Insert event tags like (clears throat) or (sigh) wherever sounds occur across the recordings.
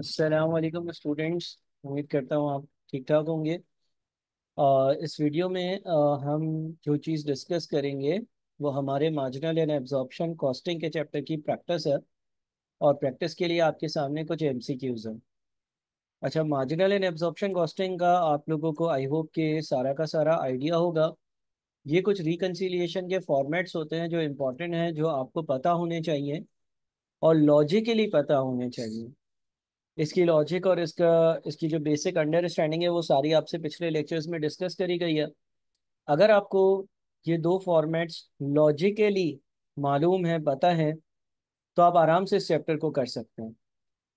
Students उम्मीद करता हूँ आप ठीक ठाक होंगे इस वीडियो में आ, हम जो चीज़ डिस्कस करेंगे वो हमारे मार्जिनल एंड एब्जॉर्प्शन कॉस्टिंग के चैप्टर की प्रैक्टिस है और प्रैक्टिस के लिए आपके सामने कुछ एम सी क्यूज़ हैं अच्छा मार्जिनल एंड एब्जॉर्प्शन कॉस्टिंग का आप लोगों को आई होप के सारा का सारा आइडिया होगा ये कुछ रिकनसीलिएशन के फॉर्मेट्स होते हैं जो इम्पोर्टेंट हैं जो आपको पता होने चाहिए और लॉजिकली पता होने चाहिए इसकी लॉजिक और इसका इसकी जो बेसिक अंडरस्टैंडिंग है वो सारी आपसे पिछले लेक्चर्स में डिस्कस करी गई है अगर आपको ये दो फॉर्मेट्स लॉजिकली मालूम है पता है तो आप आराम से इस चैप्टर को कर सकते हैं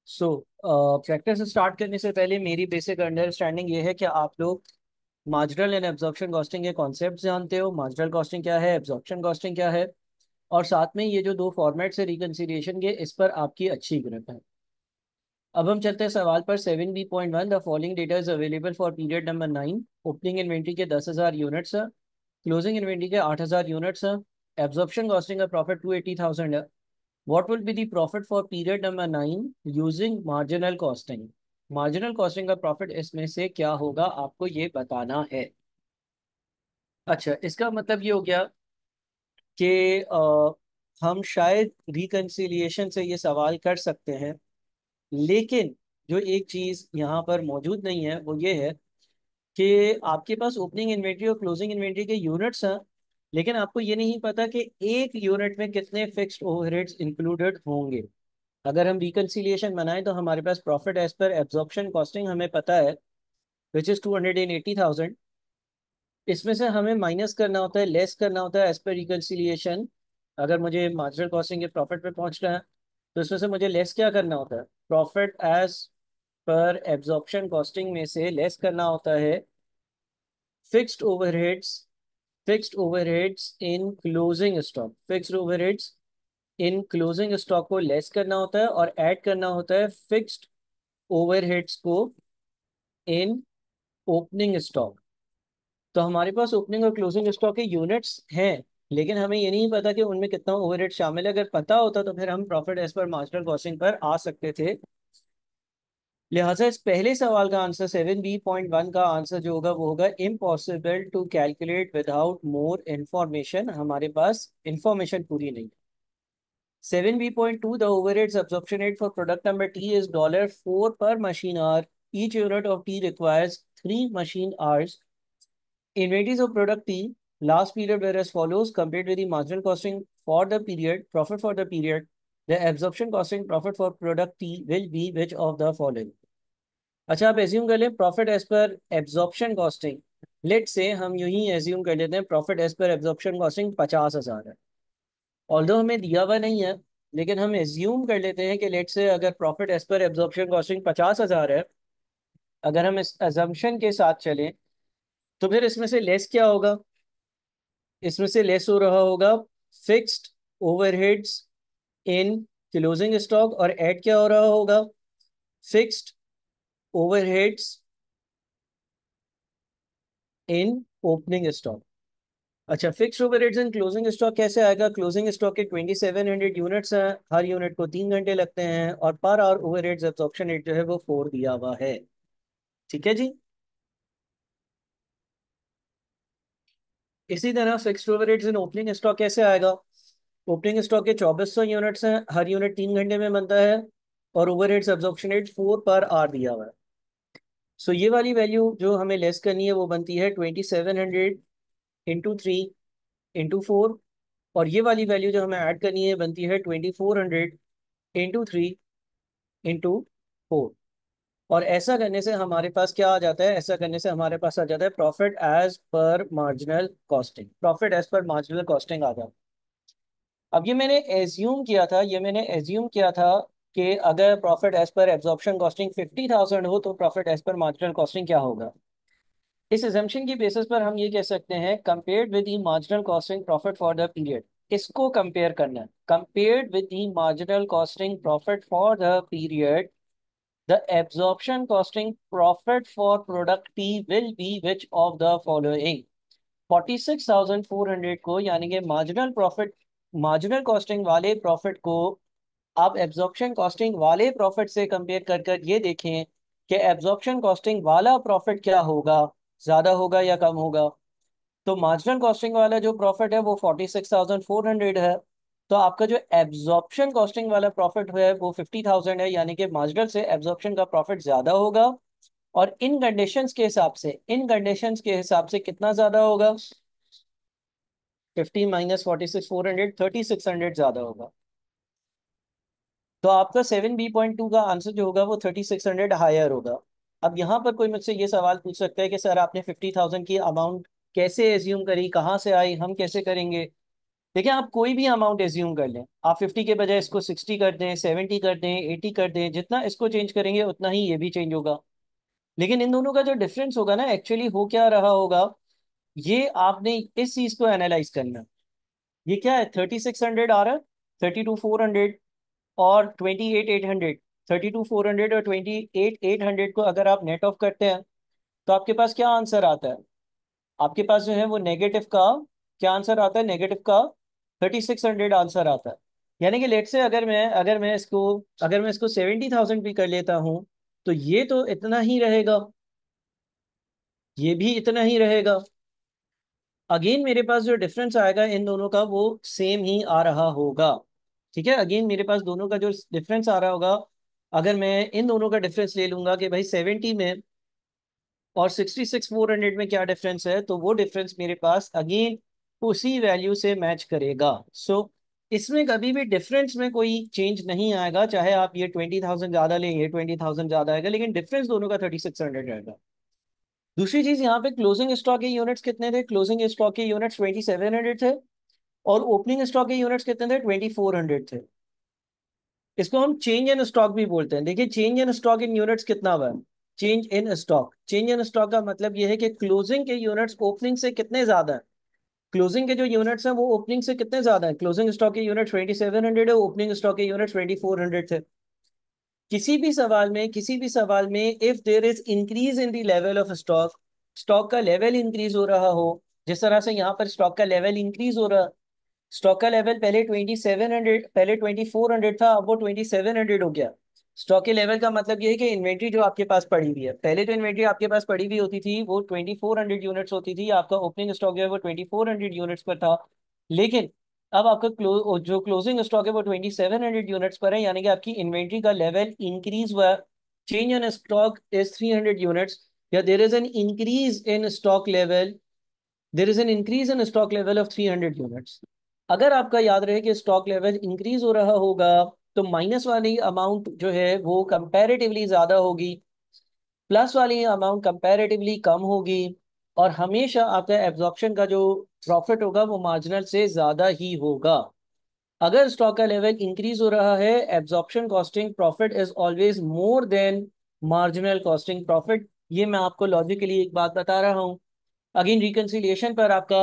सो so, चैप्टर से स्टार्ट करने से पहले मेरी बेसिक अंडरस्टैंडिंग ये है कि आप लोग मार्जिनल एंड एब्जॉर्प्शन कॉस्टिंग के कॉन्सेप्ट जानते हो मार्जिनल कॉस्टिंग क्या है एब्जॉर्प्शन कॉस्टिंग क्या है और साथ में ये जो दो फॉर्मेट्स है रिकन्सिलियेशन के इस पर आपकी अच्छी ग्रिप है अब हम चलते हैं सवाल पर seven B point one the following data is available for period number nine opening inventory के दस हज़ार यूनिट्स है क्लोजिंग इन्वेंट्री के आठ हज़ार यूनिट्स है एब्जॉर्प्शन कॉस्टिंग का प्रॉफिट टू एटी थाउजेंड है what will be the profit for period number nine using marginal costing marginal costing का प्रॉफिट इसमें से क्या होगा आपको ये बताना है अच्छा इसका मतलब ये हो गया कि हम शायद रिकन्सिलियेशन से ये सवाल कर सकते हैं लेकिन जो एक चीज़ यहाँ पर मौजूद नहीं है वो ये है कि आपके पास ओपनिंग इन्वेंट्री और क्लोजिंग इन्वेंट्री के यूनिट्स हैं लेकिन आपको ये नहीं पता कि एक यूनिट में कितने फिक्स्ड ओवरहेड्स इंक्लूडेड होंगे अगर हम रिकनसिलियेशन बनाए तो हमारे पास प्रॉफिट एज पर एब्जॉर्प्शन कॉस्टिंग हमें पता है which is two hundred and eighty thousand इसमें से हमें माइनस करना होता है लेस करना होता है एज पर रिकनसिलियेशन अगर मुझे मार्जिनल कॉस्टिंग के प्रॉफिट पे पहुंचना है तो इसमें से मुझे लेस क्या करना होता है प्रॉफिट एज पर एब्जॉर्प्शन कॉस्टिंग में से लेस करना होता है fixed overheads fixed overheads in closing stock fixed overheads in closing stock को लेस करना होता है और ऐड करना होता है फिक्स्ड ओवरहेड्स को इन ओपनिंग स्टॉक तो हमारे पास ओपनिंग और क्लोजिंग स्टॉक के यूनिट्स हैं लेकिन हमें ये नहीं पता कि उनमें कितना ओवरहेड शामिल है अगर पता होता तो फिर हम प्रॉफिट एज पर मास्टर कॉस्टिंग पर आ सकते थे लिहाजा इस पहले सवाल का answer seven B point one का आंसर जो होगा वो होगा impossible to calculate without more information हमारे पास इंफॉर्मेशन पूरी नहीं है seven B point two the over overheads absorption rate for product number T is dollar four per machine hour each unit of T requires three machine hours inventories of product T last period were as follows compared with the marginal costing for the period, profit for the period, the absorption costing profit for product T will be which of the following? अच्छा आप assume कर लें profit as पर absorption costing let say हम यूं ही assume कर लेते हैं प्रॉफिट एज पर एब्जॉर्प्शन कॉस्टिंग पचास हज़ार है ऑल्दो हमें दिया हुआ नहीं है लेकिन हम एज्यूम कर लेते हैं कि लेट से अगर प्रॉफिट एज पर एब्जॉर्प्शन कॉस्टिंग पचास हज़ार है अगर हम इस एजम्पन के साथ चलें तो फिर इसमें से लेस क्या होगा इसमें से लेस हो रहा होगा fixed overheads in closing stock और ऐड क्या हो रहा होगा fixed overheads in opening stock अच्छा fix overheads in closing stock कैसे आएगा क्लोजिंग स्टॉक के 2700 यूनिट्स हैं हर यूनिट को तीन घंटे लगते हैं और per hour overheads option eight जो है वो फोर दिया हुआ है ठीक है जी इसी तरह fix rates in opening stock कैसे आएगा ओपनिंग स्टॉक के चौबीस सौ यूनिट्स हैं हर यूनिट तीन घंटे में बनता है और over rate absorption rate four per hour दिया हुआ है सो ये वाली वैल्यू जो हमें लेस करनी है वो बनती है twenty seven hundred into three into four और ये वाली वैल्यू जो हमें ऐड करनी है बनती है twenty four hundred into three into four और ऐसा करने से हमारे पास क्या आ जाता है ऐसा करने से हमारे पास आ जाता है प्रॉफिट एज पर मार्जिनल कॉस्टिंग प्रॉफिट एज पर मार्जिनल कॉस्टिंग आ जाता अब ये मैंने एज्यूम किया था ये मैंने एज्यूम किया था कि अगर प्रॉफिट एज पर एब्जॉर्प्शन कॉस्टिंग फिफ्टी थाउजेंड हो तो प्रॉफिट एज पर मार्जिनल कॉस्टिंग क्या होगा इस एजम्पन की बेसिस पर हम ये कह सकते हैं compared with the marginal costing profit for the period इसको कंपेयर करना compared with the marginal costing profit for the period The absorption costing profit for product P will be which of the following? 46,400 को यानी के marginal profit marginal costing वाले profit को आप absorption costing वाले profit से compare कर कर ये देखें कि एब्जॉर्प्शन कॉस्टिंग वाला प्रॉफिट क्या होगा ज़्यादा होगा या कम होगा तो मार्जिनल कॉस्टिंग वाला जो प्रॉफिट है वो 46,400 है तो आपका जो एब्जॉर्प्शन कॉस्टिंग वाला प्रॉफिट है वो फिफ्टी थाउजेंड है यानी कि मार्जिनल से एब्जॉर्प्शन का प्रॉफिट ज़्यादा होगा और इन कंडीशंस के हिसाब से इन कंडीशंस के हिसाब से कितना ज़्यादा होगा fifty minus forty six four hundred thirty six hundred ज़्यादा होगा तो आपका सेवन बी पॉइंट टू का आंसर जो होगा वो थर्टी सिक्स हंड्रेड हायर होगा अब यहाँ पर कोई मुझसे ये सवाल पूछ सकता है कि सर आपने फिफ्टी थाउजेंड की अमाउंट कैसे एज्यूम करी कहाँ से आई हम कैसे करेंगे देखिए आप कोई भी अमाउंट एज्यूम कर लें आप 50 के बजाय इसको 60 कर दें 70 कर दें 80 कर दें जितना इसको चेंज करेंगे उतना ही ये भी चेंज होगा लेकिन इन दोनों का जो डिफरेंस होगा ना एक्चुअली हो क्या रहा होगा ये आपने इस चीज को एनालाइज करना ये क्या है थर्टी सिक्स हंड्रेड आ रहा है थर्टी टू फोर हंड्रेड और twenty eight eight hundred thirty two four hundred और ट्वेंटी एट एट हंड्रेड को अगर आप नेट ऑफ करते हैं तो आपके पास क्या आंसर आता है आपके पास जो है वो नेगेटिव का क्या आंसर आता है नेगेटिव का थर्टी सिक्स हंड्रेड आंसर आता है यानी कि लेट से अगर मैं अगर मैं इसको अगर मैं इसको सेवेंटी थाउजेंड भी कर लेता हूँ तो ये तो इतना ही रहेगा ये भी इतना ही रहेगा अगेन मेरे पास जो डिफरेंस आएगा इन दोनों का वो सेम ही आ रहा होगा ठीक है अगेन मेरे पास दोनों का जो डिफरेंस आ रहा होगा अगर मैं इन दोनों का डिफरेंस ले लूंगा कि भाई सेवेंटी में और सिक्सटी सिक्स फोर हंड्रेड में क्या डिफरेंस है तो वो डिफरेंस मेरे पास अगेन उसी वैल्यू से मैच करेगा सो so, इसमें कभी भी डिफरेंस में कोई चेंज नहीं आएगा चाहे आप ये ट्वेंटी थाउजेंड ज़्यादा लें ये ट्वेंटी थाउजेंड ज़्यादा आएगा लेकिन डिफरेंस दोनों का थर्टी सिक्स हंड्रेड रहेगा दूसरी चीज़ यहाँ पे क्लोजिंग स्टॉक के यूनिट्स कितने थे क्लोजिंग स्टॉक के यूनिट्स ट्वेंटी सेवन हंड्रेड थे और ओपनिंग स्टॉक के यूनिट्स कितने थे ट्वेंटी फोर हंड्रेड थे इसको हम चेंज इन स्टॉक भी बोलते हैं देखिए change in stock in units कितना हुआ change in stock change in stock का मतलब यह है कि क्लोजिंग के यूनिट्स ओपनिंग से कितने ज़्यादा है क्लोजिंग के जो यूनिट्स हैं वो ओपनिंग से कितने ज्यादा हैं क्लोजिंग स्टॉक के यूनिट ट्वेंटी सेवन हंड्रेड है ओपनिंग स्टॉक के यूनिट ट्वेंटी हंड्रेड थे किसी भी सवाल में किसी भी सवाल में if there is increase in the level of stock stock का लेवल इंक्रीज हो रहा हो जिस तरह से यहाँ पर स्टॉक का लेवल इंक्रीज हो रहा स्टॉक का लेवल पहले ट्वेंटी सेवन हंड्रेड पहले ट्वेंटी फोर हंड्रेड था अब वो हंड्रेड हो गया स्टॉक के लेवल का मतलब ये है कि इन्वेंट्री जो आपके पास पड़ी हुई है पहले जो इन्वेंट्री आपके पास पड़ी हुई होती थी वो ट्वेंटी फोर हंड्रेड यूनिट्स होती थी आपका ओपनिंग स्टॉक जो है वो हंड्रेड यूनिट्स पर था लेकिन अब आपका क्लो, जो क्लोजिंग स्टॉक है वो हंड्रेड यूनिट्स पर है यानी कि आपकी इन्वेंट्री का लेवल इंक्रीज हुआ change in stock is three hundred units या there is an increase in stock level there is an increase in stock level of three hundred units अगर आपका याद रहे कि स्टॉक लेवल इंक्रीज हो रहा होगा तो माइनस वाली अमाउंट जो है वो कंपैरेटिवली ज़्यादा होगी प्लस वाली अमाउंट कंपैरेटिवली कम होगी और हमेशा आपका एब्जॉर्प्शन का जो प्रॉफिट होगा वो मार्जिनल से ज़्यादा ही होगा अगर स्टॉक का लेवल इंक्रीज हो रहा है absorption costing profit is always more than marginal costing profit ये मैं आपको लॉजिकली एक बात बता रहा हूँ अगेन रिकन्सिलियेशन पर आपका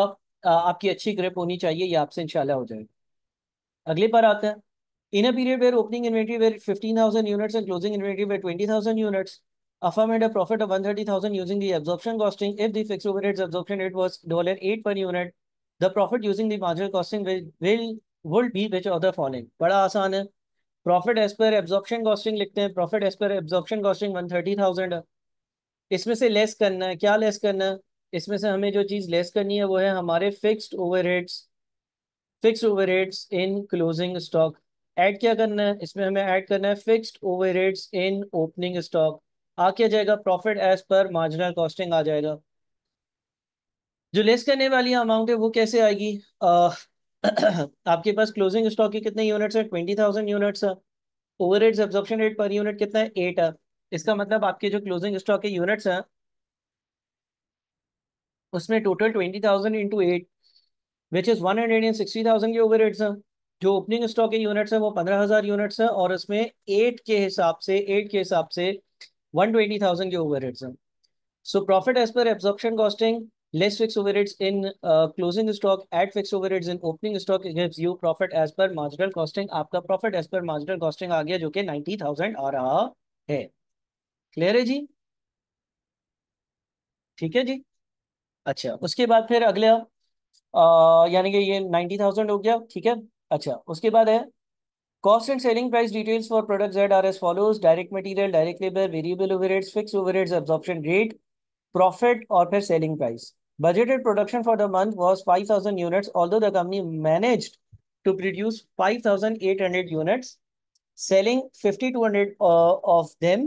आपकी अच्छी ग्रिप होनी चाहिए ये आपसे इंशाल्लाह हो जाएगा अगले पर आते हैं in a period where opening inventory were 15,000 units and closing inventory were 20,000 units, AFA made a profit of 130,000 using the absorption costing. If the fixed overheads absorption rate was $8 per unit, the profit using the marginal costing will, will would be which of the following? बड़ा आसान है profit as पर absorption costing लिखते हैं profit as पर absorption costing one thirty इसमें से less करना है क्या लेस करना है इसमें से हमें जो चीज़ लेस करनी है वो है हमारे fixed overheads fixed overheads in closing stock add क्या करना है इसमें हमें ऐड करना है fixed over in opening stock आ क्या जाएगा प्रॉफिट एज पर मार्जिनल कॉस्टिंग आ जाएगा जो लेस करने वाली अमाउंट है वो कैसे आएगी आ, (clears throat) आपके पास क्लोजिंग स्टॉक के कितने यूनिट्स है ट्वेंटी थाउजेंड यूनिट्स है over rates absorption rate per unit कितना है एट है इसका मतलब आपके जो क्लोजिंग स्टॉक के यूनिट्स हैं उसमें total twenty thousand into eight which is one hundred and sixty thousand के ओवर रेट्स हैं जो ओपनिंग स्टॉक के यूनिट्स है वो पंद्रह हजार यूनिट्स है और इसमें एट के हिसाब से एट के हिसाब से वन ट्वेंटी थाउजेंड के ओवर हेड्स हैं सो प्रॉफिट एज पर absorption costing fix overheads in closing stock add fix overheads in opening stock gives you profit as पर मार्जिनल कॉस्टिंग आपका प्रॉफिट एज पर marginal costing आ गया जो कि थाउजेंड आ रहा है क्लियर है जी ठीक है जी अच्छा उसके बाद फिर अगला uh, यानी कि ये थाउजेंड हो गया ठीक है अच्छा उसके बाद है cost and selling price details for product Z are as follows direct material direct labour variable overheads fix overheads absorption rate profit और फिर selling price budgeted production for the month was 5000 यूनिट्स although the company managed to produce 5,800 units, selling 5,200 uh, of them,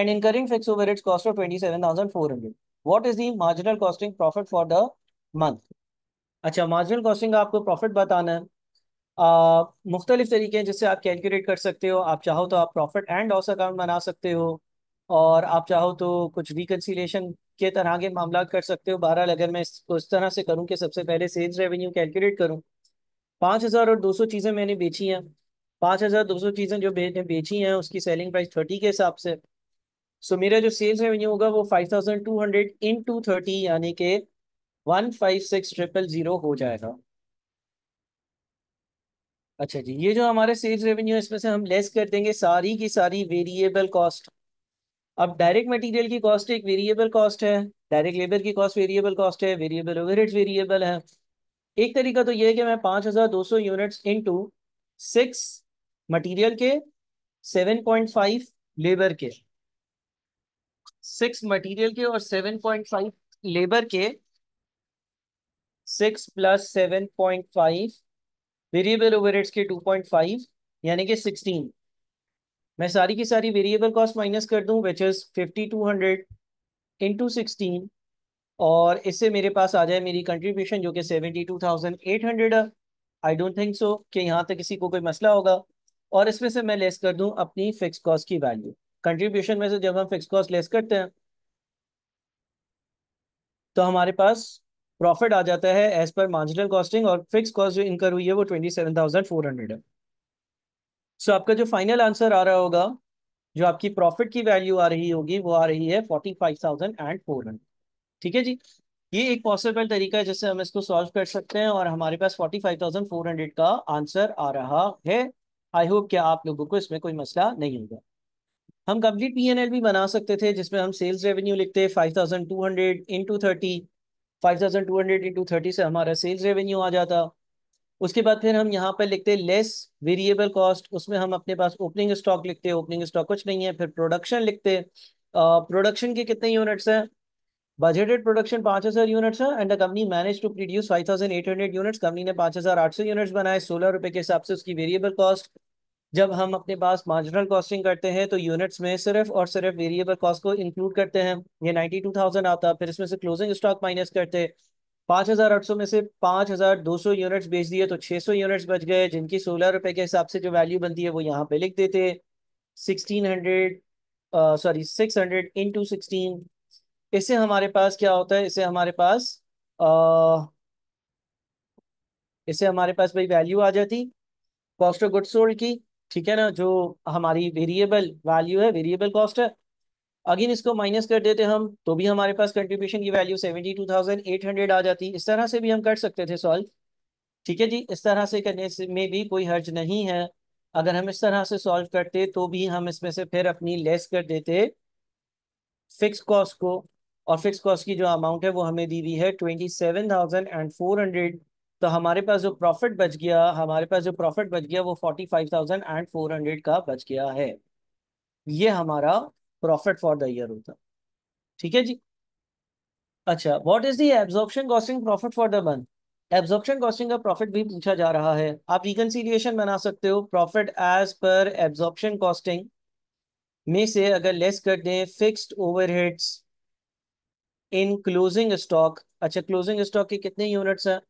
and incurring fixed overheads cost of 27,400. What is the marginal costing profit for the month अच्छा marginal costing आपको profit बताना है मुख्तलिफ तरीके हैं जिससे आप कैलकुलेट कर सकते हो आप चाहो तो आप प्रॉफिट एंड लॉस अकाउंट बना सकते हो और आप चाहो तो कुछ रिकनसिलेशन के तरह के मामला कर सकते हो बारह अगर मैं इसको इस तरह से करूँ कि सबसे पहले सेल्स रेवेन्यू कैलकुलेट करूँ पाँच हज़ार और दो सौ चीज़ें मैंने बेची हैं पाँच हज़ार दो सौ चीज़ें जो मैंने बेची हैं उसकी सेलिंग प्राइस थर्टी के हिसाब से सो मेरा जो सेल्स रेवेन्यू होगा वो five thousand two hundred into thirty यानी कि one five six triple zero हो जाएगा अच्छा जी ये जो हमारे सेल्स रेवेन्यू है इसमें से हम लेस कर देंगे सारी की सारी वेरिएबल कॉस्ट अब डायरेक्ट मटेरियल की कॉस्ट एक वेरिएबल कॉस्ट है डायरेक्ट लेबर की कॉस्ट वेरिएबल कॉस्ट है वेरिएबल ओवरहेड्स वेरिएबल है एक तरीका तो ये है कि मैं पाँच हज़ार दो सौ यूनिट्स इनटू सिक्स मटेरियल के सेवन पॉइंट फाइव लेबर के सिक्स मटेरियल के और सेवन पॉइंट फाइव लेबर के six plus seven point five variable overheads के 2.5 यानी कि 16 मैं सारी की सारी वेरिएबल कॉस्ट माइनस कर दूं विच इज़ 5200 इनटू 16 और इससे मेरे पास आ जाए मेरी कंट्रीब्यूशन जो कि 72800 है आई डोंट थिंक सो कि यहाँ तक किसी को कोई मसला होगा और इसमें से मैं लेस कर दूं अपनी फिक्स कॉस्ट की वैल्यू कंट्रीब्यूशन में से जब हम फिक्स कॉस्ट लेस करते हैं तो हमारे पास प्रॉफिट आ जाता है एज पर मार्जिनल कॉस्टिंग और फिक्स कॉस्ट जो इनकर हुई है वो twenty seven thousand four hundred है सो so, आपका जो फाइनल आंसर आ रहा होगा जो आपकी प्रॉफिट की वैल्यू आ रही होगी वो आ रही है forty five thousand and four hundred ठीक है जी ये एक पॉसिबल तरीका है जिससे हम इसको सॉल्व कर सकते हैं और हमारे पास forty five thousand four hundred का आंसर आ रहा है आई होप क्या आप लोगों को इसमें कोई मसला नहीं होगा हम कंप्लीट पी एन एल भी बना सकते थे जिसमें हम सेल्स रेवेन्यू लिखते five thousand two hundred into thirty 5,200 into two hundred thirty से हमारा सेल्स रेवेन्यू आ जाता उसके बाद फिर हम यहाँ पर लिखते लेस वेरिएबल कॉस्ट उसमें हम अपने पास ओपनिंग स्टॉक लिखते ओपनिंग स्टॉक कुछ नहीं है फिर प्रोडक्शन लिखते प्रोडक्शन के कितने यूनिट्स हैं बजटेड प्रोडक्शन पाँच हज़ार यूनिट्स है and the company manage to produce five thousand eight hundred units company ने पाँच हज़ार आठ सौ यूनिट्स बनाए सोलह रुपए के हिसाब से उसकी वेरिएबल कॉस्ट जब हम अपने पास मार्जिनल कॉस्टिंग करते हैं तो यूनिट्स में सिर्फ और सिर्फ वेरिएबल कॉस्ट को इंक्लूड करते हैं ये नाइन्टी टू थाउजेंड आता फिर इसमें से क्लोजिंग स्टॉक माइनस करते पाँच हज़ार आठ सौ में से पाँच हज़ार दो सौ यूनिट्स बेच दिए तो छः सौ यूनिट्स बच गए जिनकी सोलह रुपए के हिसाब से जो वैल्यू बनती है वो यहाँ पे लिख देते sixteen hundred sorry six hundred into sixteen इससे हमारे पास क्या होता है इससे हमारे पास इससे हमारे पास भाई वैल्यू आ जाती कॉस्ट ऑफ गुड सोल्ड की ठीक है ना जो हमारी वेरिएबल वैल्यू है वेरिएबल कॉस्ट है अगेन इसको माइनस कर देते हम तो भी हमारे पास कंट्रीब्यूशन की value seventy two thousand eight hundred आ जाती इस तरह से भी हम कर सकते थे सॉल्व ठीक है जी इस तरह से करने से में भी कोई हर्ज नहीं है अगर हम इस तरह से सॉल्व करते तो भी हम इसमें से फिर अपनी लेस कर देते फिक्स कॉस्ट को और फिक्स कॉस्ट की जो अमाउंट है वो हमें दी हुई है twenty seven thousand and four hundred तो हमारे पास जो प्रॉफिट बच गया हमारे पास जो प्रॉफिट बच गया वो forty five thousand and four hundred का बच गया है ये हमारा प्रॉफिट फॉर द ईयर होता ठीक है जी अच्छा what is the absorption costing profit for the month absorption costing का प्रॉफिट भी पूछा जा रहा है आप रिकनसिलिएशन बना सकते हो प्रॉफिट एज पर एब्जॉर्प्शन कॉस्टिंग में से अगर लेस कर दें fixed overheads in closing stock अच्छा क्लोजिंग स्टॉक के कितने यूनिट्स हैं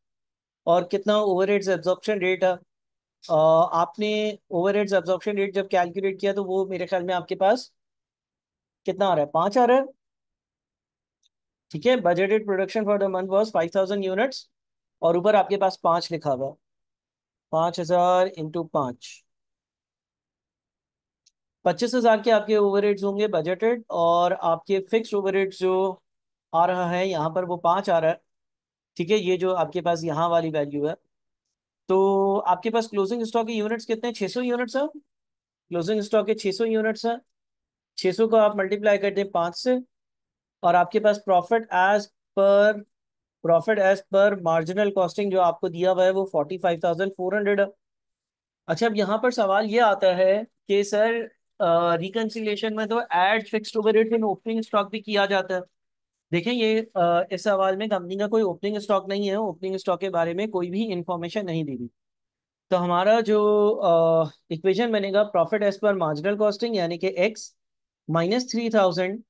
और कितना ओवर हेड्स एब्जॉर्प्शन रेट है आपने ओवर हेड्स एब्जॉर्प्शन रेट जब कैलकुलेट किया तो वो मेरे ख्याल में आपके पास कितना आ रहा है पाँच आ रहा है ठीक है budgeted production for the month was five thousand units और ऊपर आपके पास पाँच लिखा हुआ पाँच हजार इंटू पाँच पच्चीस हजार के आपके ओवर होंगे बजटेड और आपके फिक्स ओवर जो आ रहा है यहाँ पर वो पाँच आ रहा है ठीक है ये जो आपके पास यहाँ वाली वैल्यू है तो आपके पास क्लोजिंग स्टॉक के यूनिट्स कितने छे सौ यूनिट्स है क्लोजिंग स्टॉक के सौ यूनिट्स है सौ को आप मल्टीप्लाई कर दें पाँच से और आपके पास profit as per profit as पर मार्जिनल कॉस्टिंग जो आपको दिया हुआ है वो forty five thousand four hundred है अच्छा अब यहाँ पर सवाल ये आता है कि सर रिकनसिलेशन में तो add over rate in opening stock भी किया जाता है देखें ये इस सवाल में कंपनी का कोई ओपनिंग स्टॉक नहीं है ओपनिंग स्टॉक के बारे में कोई भी इंफॉर्मेशन नहीं दी गई तो हमारा जो इक्वेशन बनेगा प्रॉफिट एज पर मार्जिनल कॉस्टिंग यानी कि एक्स माइनस थ्री थाउजेंड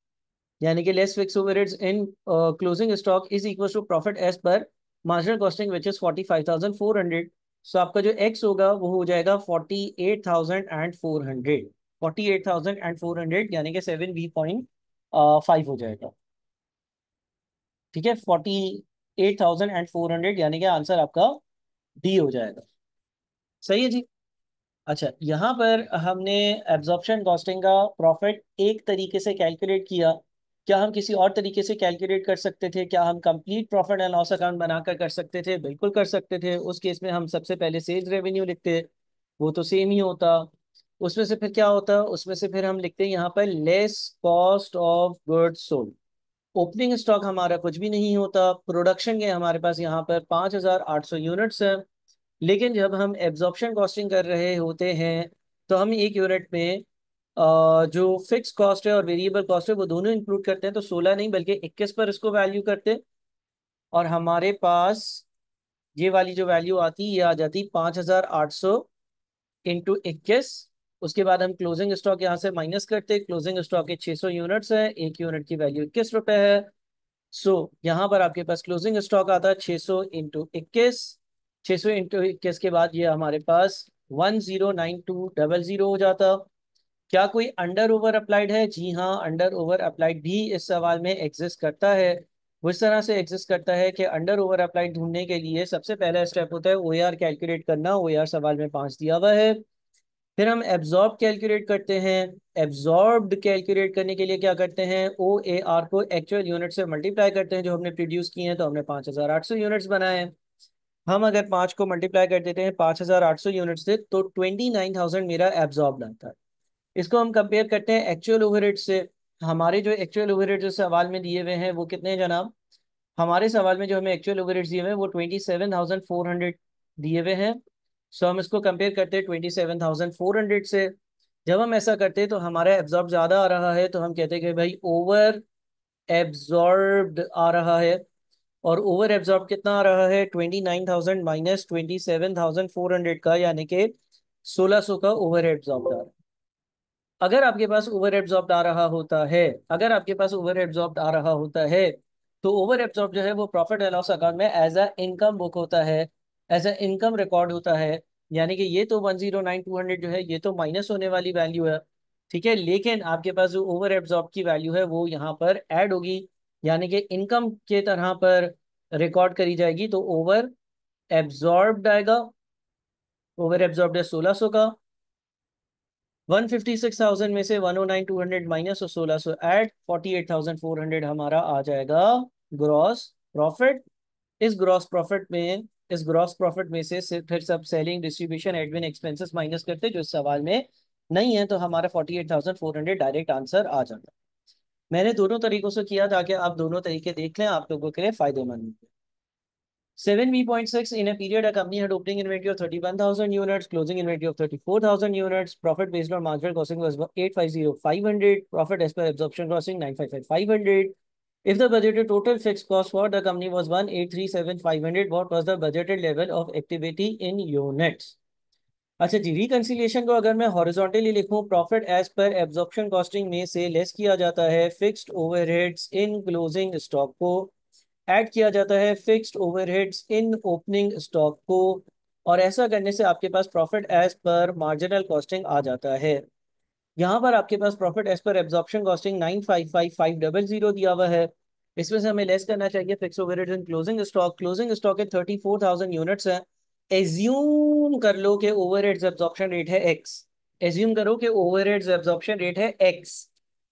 यानी कि less fix overheads in closing stock is equal to profit as पर marginal costing which is forty five thousand four hundred so आपका जो एक्स होगा वो हो जाएगा forty eight thousand and four hundred forty eight thousand and four hundred यानी कि seven V point five हो जाएगा ठीक है forty eight thousand and four hundred यानी कि आंसर आपका डी हो जाएगा सही है जी अच्छा यहाँ पर हमने एब्जॉर्प्शन कॉस्टिंग का प्रॉफिट एक तरीके से कैलकुलेट किया क्या हम किसी और तरीके से कैलकुलेट कर सकते थे क्या हम complete profit and loss account बनाकर कर सकते थे बिल्कुल कर सकते थे उस केस में हम सबसे पहले सेल्स रेवेन्यू लिखते वो तो सेम ही होता उसमें से फिर क्या होता उसमें से फिर हम लिखते हैं यहाँ पर less cost of goods sold opening stock हमारा कुछ भी नहीं होता प्रोडक्शन के हमारे पास यहाँ पर 5,800 यूनिट्स है लेकिन जब हम एब्जॉर्प्शन कॉस्टिंग कर रहे होते हैं तो हम एक यूनिट में जो फिक्स कॉस्ट है और वेरिएबल कॉस्ट है वो दोनों इंक्लूड करते हैं तो 16 नहीं बल्कि 21 पर इसको वैल्यू करते और हमारे पास ये वाली जो वैल्यू आती है ये आ जाती पाँच हज़ार आठ सौ इंटू इक्कीस उसके बाद हम क्लोजिंग स्टॉक यहाँ से माइनस करते क्लोजिंग स्टॉक के 600 यूनिट्स है एक यूनिट की वैल्यू इक्कीस रुपए है सो so, यहाँ पर आपके पास क्लोजिंग स्टॉक आता है छ सौ इंटू इक्कीस छह सौ इंटू इक्कीस के बाद ये हमारे पास one zero nine two double zero हो जाता क्या कोई अंडर ओवर अप्लाइड है जी हाँ अंडर ओवर अप्लाइड भी इस सवाल में एग्जिस्ट करता है वो इस तरह से एग्जिस्ट करता है कि अंडर ओवर अप्लाइड ढूंढने के लिए सबसे पहला स्टेप होता है ओ कैलकुलेट करना ओ सवाल में पाँच दिया हुआ है फिर हम एब्जॉर्ब कैलकुलेट करते हैं एब्जॉर्ब कैलकुलेट करने के लिए क्या करते हैं ओ ए आर को एक्चुअल यूनिट से मल्टीप्लाई करते हैं जो हमने प्रोड्यूस किए हैं तो हमने पाँच हज़ार आठ सौ यूनिट्स बनाए हैं हम अगर पाँच को मल्टीप्लाई कर देते हैं पाँच हज़ार आठ सौ यूनिट से तो ट्वेंटी नाइन थाउजेंड मेरा एब्जॉर्ब आता है इसको हम कंपेयर करते हैं एक्चुअल ओवरहेड से हमारे जो एक्चुअल ओवरहेड जो सवाल में दिए हुए हैं वो कितने हैं जनाब हमारे सवाल में जो हमें एक्चुअल ओवरहेड दिए हुए हैं वो ट्वेंटी दिए हुए हैं सो so, हम इसको कंपेयर करते हैं twenty seven thousand four hundred से जब हम ऐसा करते हैं तो हमारा एब्जॉर्ब ज़्यादा आ रहा है तो हम कहते हैं कि भाई ओवर एब्जॉर्ब आ रहा है और ओवर एब्जॉर्ब कितना आ रहा है twenty nine thousand minus twenty seven thousand four hundred का यानी कि सोलह सौ का ओवर एब्जॉर्ब आ रहा है अगर आपके पास ओवर एब्जॉर्ब आ रहा होता है अगर आपके पास ओवर एब्जॉर्ब आ रहा होता है तो ओवर एब्जॉर्ब जो है वो प्रॉफिट एंड लॉस अकाउंट में एज अ इनकम बुक होता है एज ए इनकम रिकॉर्ड होता है यानी कि ये तो one zero nine two hundred जो है ये तो माइनस होने वाली वैल्यू है ठीक है लेकिन आपके पास जो ओवर एब्जॉर्ब की वैल्यू है वो यहाँ पर एड होगी यानी कि इनकम के तरह पर रिकॉर्ड करी जाएगी तो ओवर एब्जॉर्ब आएगा ओवर एब्जॉर्ब है सोलह सो का वन फिफ्टी सिक्स थाउजेंड में से one O nine two hundred minus और सोलह सो add forty eight thousand four hundred हमारा आ जाएगा ग्रॉस प्रॉफिट इस ग्रॉस प्रॉफिट में इस ग्रॉस प्रॉफिट में से फिर सब selling distribution admin expenses minus करते जो सवाल में नहीं है तो हमारा forty eight thousand four hundred direct answer आ जाता मैंने दोनों तरीकों से किया ताकि आप दोनों तरीके देख लें आप लोगों के लिए फायदेमंद seven V point six in a period company had opening inventory of thirty one thousand units closing inventory of thirty four thousand units profit based on marginal costing was eight five zero five hundred profit as पर absorption costing nine five five five hundred If the budgeted total fixed cost for the company was 1,837,500, what was the budgeted level of activity in units? अच्छा जी reconciliation को अगर मैं horizontally लिखूं profit as पर absorption costing में से less किया जाता है fixed overheads in closing stock को ऐड किया जाता है fixed overheads in opening stock को और ऐसा करने से आपके पास प्रॉफिट एज पर मार्जिनल कॉस्टिंग आ जाता है यहाँ पर आपके पास प्रॉफिट एज पर absorption costing nine five five five double zero दिया हुआ है इसमें से हमें लेस करना चाहिए fix overheads and closing stock closing stock के थर्टी फोर थाउजेंड यूनिट्स है एज्यूम कर लो कि ओवरहेड्स एब्जॉर्प्शन रेट है एक्स एज्यूम करो कि ओवरहेड्स एब्जॉर्प्शन रेट है एक्स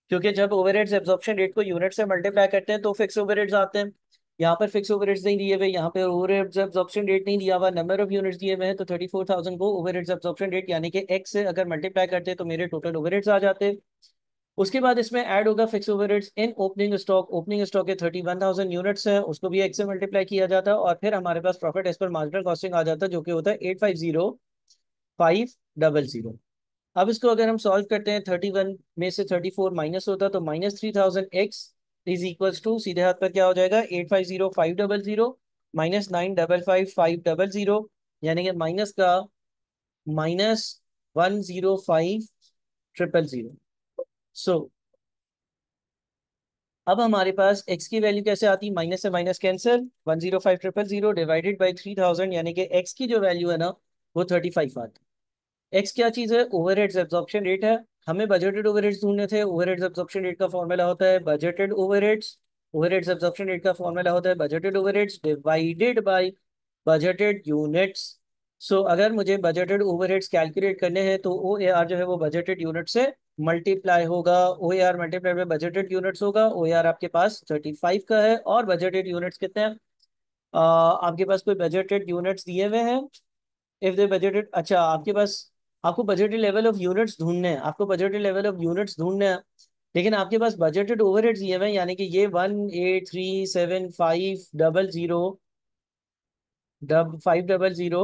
क्योंकि जब ओवरहेड्स एब्जॉर्प्शन रेट को यूनिट से मल्टीप्लाई करते हैं तो फिक्स ओवरहेड्स आते हैं यहाँ पर फिक्स ओवर नहीं दिए हुए यहाँ पर ओवर एब्जॉर्प्शन रेट नहीं दिया हुआ नंबर ऑफ यूनिट्स दिए हुए हैं तो थर्टी फोर थाउजेंड को ओवर एब्जॉर्प्शन रेट यानी कि एक्स से अगर मल्टीप्लाई करते तो मेरे टोटल ओवर आ जाते उसके बाद इसमें ऐड होगा fix overheads in opening stock opening stock के थर्टी वन थाउजेंड यूनिट्स हैं उसको भी एक्स से मल्टीप्लाई किया जाता है और फिर हमारे पास प्रॉफिट एज पर मार्जिनल कॉस्टिंग आ जाता है जो कि होता है eight five zero five double zero अब इसको अगर हम सॉल्व करते हैं थर्टी वन में से थर्टी फोर माइनस होता तो minus three thousand x is equal to सीधे हाथ पर क्या हो जाएगा eight five zero five double zero minus nine double five five double zero यानी कि माइनस का minus one zero five triple zero so अब हमारे पास x की वैल्यू कैसे आती है माइनस से minus cancel one zero five triple zero divided by three thousand यानी कि x की जो वैल्यू है ना वो थर्टी फाइव आती है एक्स क्या चीज़ है ओवर हेड्स एब्जॉर्प्शन रेट है हमें बजटेड ओवरहेड्स ढूंढने थे ओवरहेड्स एब्जॉर्प्शन रेट का फॉर्मूला होता है budgeted overheads overheads absorption rate का फॉर्मूला होता है budgeted overheads divided by budgeted units so अगर मुझे बजटेड ओवरहेड्स कैलकुलेट करने हैं तो ओ ए आर जो है वो बजटेड यूनिट से मल्टीप्लाई होगा O A R multiply by budgeted units होगा ओ ए आर आपके पास थर्टी फाइव का है और बजटेड यूनिट्स कितने हैं आपके पास कोई बजटेड यूनिट्स दिए हुए हैं इफ दे बजटेड अच्छा आपके पास आपको बजटेड लेवल ऑफ यूनिट्स ढूंढने हैं आपको बजटेड लेवल ऑफ यूनिट्स ढूंढने हैं लेकिन आपके पास बजटेड ओवर हेड ये हैं यानी कि ये one eight three seven five double zero double five double zero